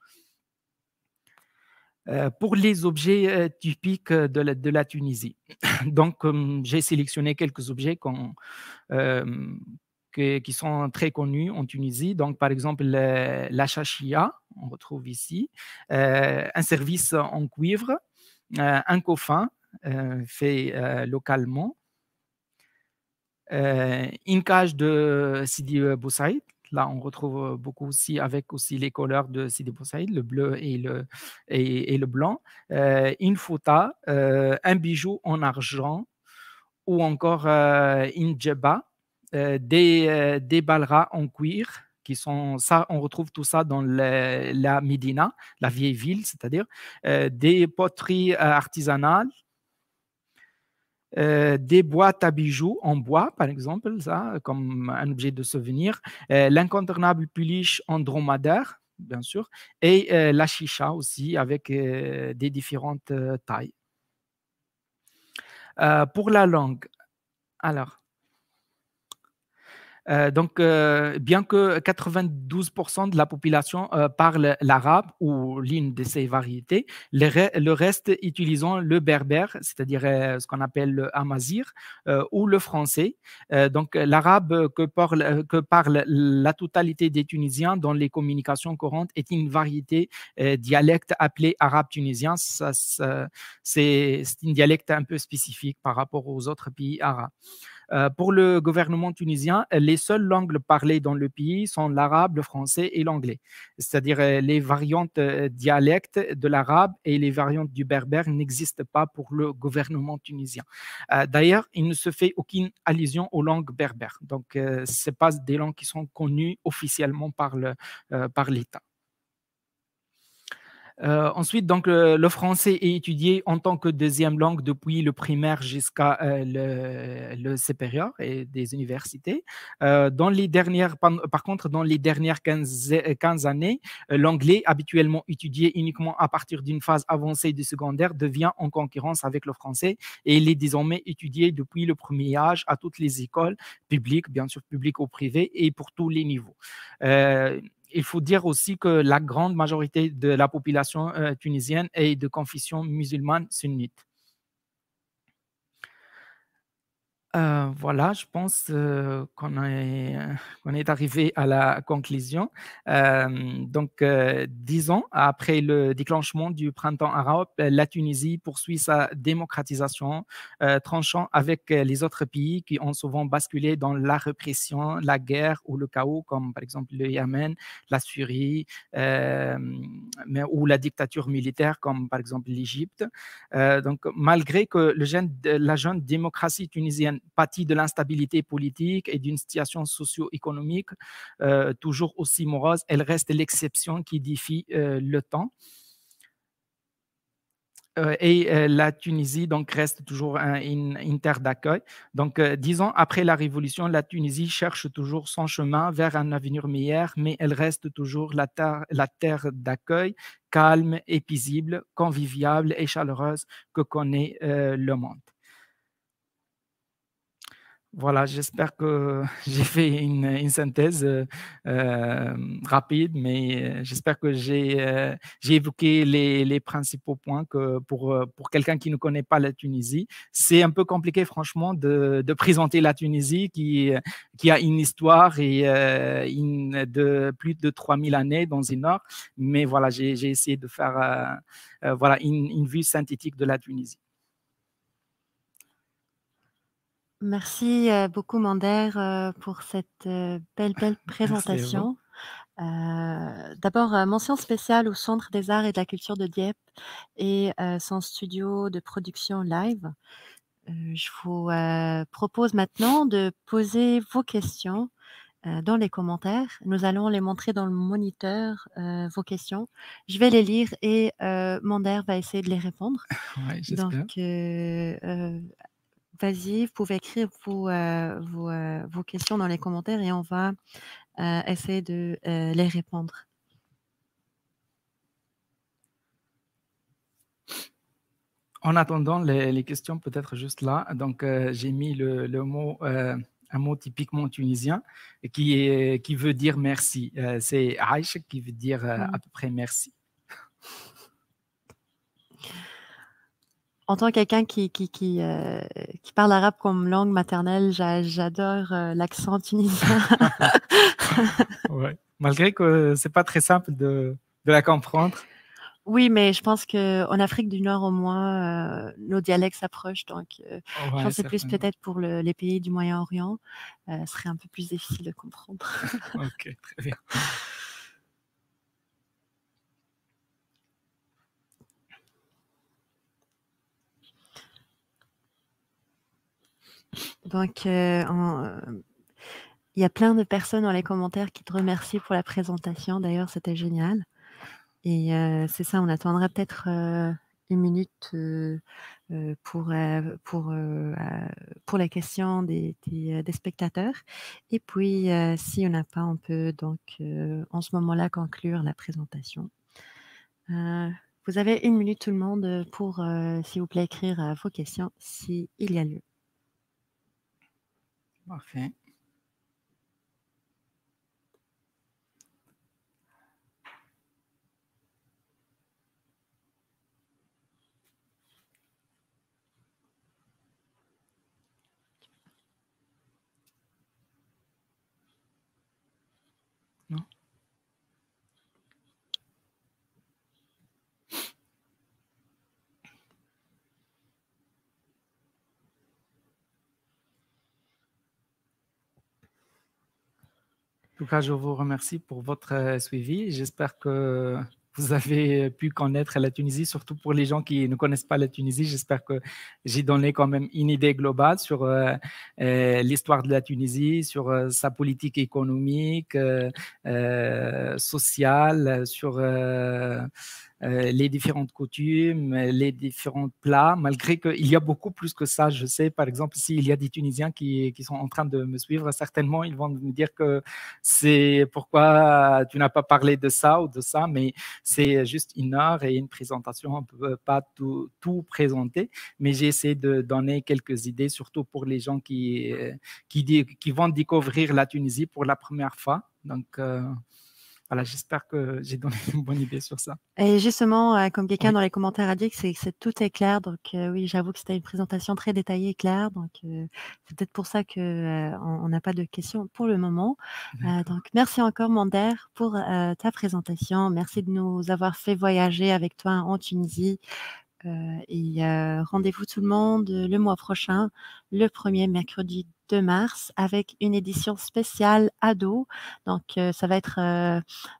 [SPEAKER 2] Euh, pour les objets euh, typiques euh, de la, de la Tunisie. Donc, j'ai sélectionné quelques objets qui sont très connus en Tunisie. Donc, par exemple, la chachia, on retrouve ici, un service en cuivre, un coffin fait localement, une cage de Sidi Boussaïd, Là, on retrouve beaucoup aussi avec aussi les couleurs de Sidi Bou le bleu et le, et, le blanc. Euh, une fouta, un bijou en argent ou encore une djeba, des, des balras en cuir. Qui sont ça, on retrouve tout ça dans la Médina, la vieille ville, c'est-à-dire des poteries artisanales, euh, des boîtes à bijoux en bois, par exemple, ça, comme un objet de souvenir, euh, l'incontournable puliche en bien sûr, et euh, la chicha aussi, avec des différentes tailles. pour la langue, alors, euh, donc, euh, bien que 92% de la population euh, parle l'arabe ou l'une de ces variétés, le, reste utilisant le berbère, c'est-à-dire ce qu'on appelle le amazir, ou le français. donc, l'arabe que parle, que parle la totalité des Tunisiens dans les communications courantes est une variété dialecte appelée arabe tunisien. C'est un dialecte un peu spécifique par rapport aux autres pays arabes. Euh, pour le gouvernement tunisien, les seules langues parlées dans le pays sont l'arabe, le français et l'anglais, c'est-à-dire euh, les variantes euh, dialectes de l'arabe et les variantes du berbère n'existent pas pour le gouvernement tunisien. D'ailleurs, il ne se fait aucune allusion aux langues berbères, donc euh, ce pas des langues qui sont connues officiellement par l'État. Euh, ensuite, donc, le, français est étudié en tant que deuxième langue depuis le primaire jusqu'à euh, le, supérieur et des universités. Euh, dans les dernières, par, contre, dans les dernières 15, 15 années, euh, l'anglais, habituellement étudié uniquement à partir d'une phase avancée du secondaire, devient en concurrence avec le français et il est désormais étudié depuis le premier âge à toutes les écoles publiques, bien sûr publiques ou privées, et pour tous les niveaux il faut dire aussi que la grande majorité de la population euh, tunisienne est de confession musulmane sunnite. Euh, voilà, je pense euh, euh, qu'on est, arrivé à la conclusion. donc, dix ans après le déclenchement du printemps arabe, la Tunisie poursuit sa démocratisation, tranchant avec les autres pays qui ont souvent basculé dans la répression, la guerre ou le chaos, comme par exemple le Yémen, la Syrie, ou la dictature militaire, comme par exemple l'Égypte. donc, malgré que le la jeune démocratie tunisienne pâtit de l'instabilité politique et d'une situation socio-économique euh, toujours aussi morose. Elle reste l'exception qui défie euh, le temps euh, et la Tunisie donc reste toujours une, terre d'accueil. Donc dix ans après la révolution, la Tunisie cherche toujours son chemin vers un avenir meilleur, mais elle reste toujours la terre, la terre d'accueil calme et paisible, conviviale et chaleureuse que connaît le monde. Voilà, j'espère que j'ai fait une, synthèse euh, euh, rapide, mais euh, j'espère que j'ai évoqué les, principaux points que pour, pour quelqu'un qui ne connaît pas la Tunisie, c'est un peu compliqué franchement de, présenter la Tunisie qui, qui a une histoire et, une, de plus de 3000 années dans une heure. Mais voilà, j'ai essayé de faire voilà, une, une vue synthétique de la Tunisie.
[SPEAKER 1] Merci euh, beaucoup, Mander, euh, pour cette euh, belle, belle présentation. D'abord, mention spéciale au Centre des arts et de la culture de Dieppe et son studio de production live. je vous propose maintenant de poser vos questions dans les commentaires. Nous allons les montrer dans le moniteur, vos questions. Je vais les lire et Mander va essayer de les répondre. Ouais, Donc, Vas-y, vous pouvez écrire euh, euh, vos, questions dans les commentaires et on va euh, essayer de les répondre.
[SPEAKER 2] En attendant les, questions, peut-être juste là, donc j'ai mis le, mot, un mot typiquement tunisien qui, qui veut dire merci. C'est Aïch qui veut dire mm. à peu près merci.
[SPEAKER 1] en tant que quelqu'un qui, euh, qui, parle arabe comme langue maternelle, j'adore euh, l'accent tunisien.
[SPEAKER 2] Malgré que c'est pas très simple de, la comprendre.
[SPEAKER 1] Oui, mais je pense qu'en Afrique du Nord, au moins, euh, nos dialectes s'approchent. Donc, je pense que plus peut-être pour les pays du Moyen-Orient, ce serait un peu plus difficile de comprendre.
[SPEAKER 2] ok, très bien.
[SPEAKER 1] Donc, euh, euh, il y a plein de personnes dans les commentaires qui te remercient pour la présentation. D'ailleurs, c'était génial. Et euh, c'est ça, on attendra peut-être une minute pour, pour, pour la question des, spectateurs. Et puis, si on n'a pas, on peut donc en ce moment-là conclure la présentation. vous avez une minute tout le monde pour, s'il vous plaît, écrire vos questions s'il il y a lieu. Ok.
[SPEAKER 2] tout cas, je vous remercie pour votre euh, suivi. J'espère que vous avez pu connaître la Tunisie, surtout pour les gens qui ne connaissent pas la Tunisie. J'espère que j'ai donné quand même une idée globale sur euh, euh, l'histoire de la Tunisie, sur sa politique économique, sociale, sur euh, les différentes coutumes, euh, les différents plats, malgré qu'il y a beaucoup plus que ça. Je sais, par exemple, s'il y a des Tunisiens qui, sont en train de me suivre, certainement, ils vont me dire que c'est pourquoi tu n'as pas parlé de ça ou de ça, mais c'est juste une heure et une présentation. On ne peut pas tout, présenter, mais j'ai essayé de donner quelques idées, surtout pour les gens qui, euh, qui, qui vont découvrir la Tunisie pour la première fois. Donc, voilà, j'espère que j'ai donné une bonne idée sur ça.
[SPEAKER 1] Et justement, euh, comme quelqu'un dans les commentaires a dit que, c'est, que tout est clair, donc euh, oui, j'avoue que c'était une présentation très détaillée et claire, donc euh, c'est peut-être pour ça qu'on on n'a pas de questions pour le moment. donc merci encore Mander pour ta présentation, merci de nous avoir fait voyager avec toi en Tunisie. et rendez-vous tout le monde le mois prochain, le premier mercredi de mars avec une édition spéciale ado. Donc, euh, ça va être euh,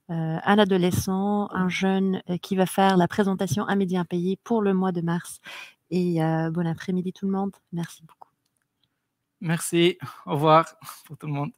[SPEAKER 1] euh, un adolescent, un jeune qui va faire la présentation à Média Pays pour le mois de mars. Et bon après-midi tout le monde. Merci beaucoup.
[SPEAKER 2] Merci. Au revoir pour tout le monde.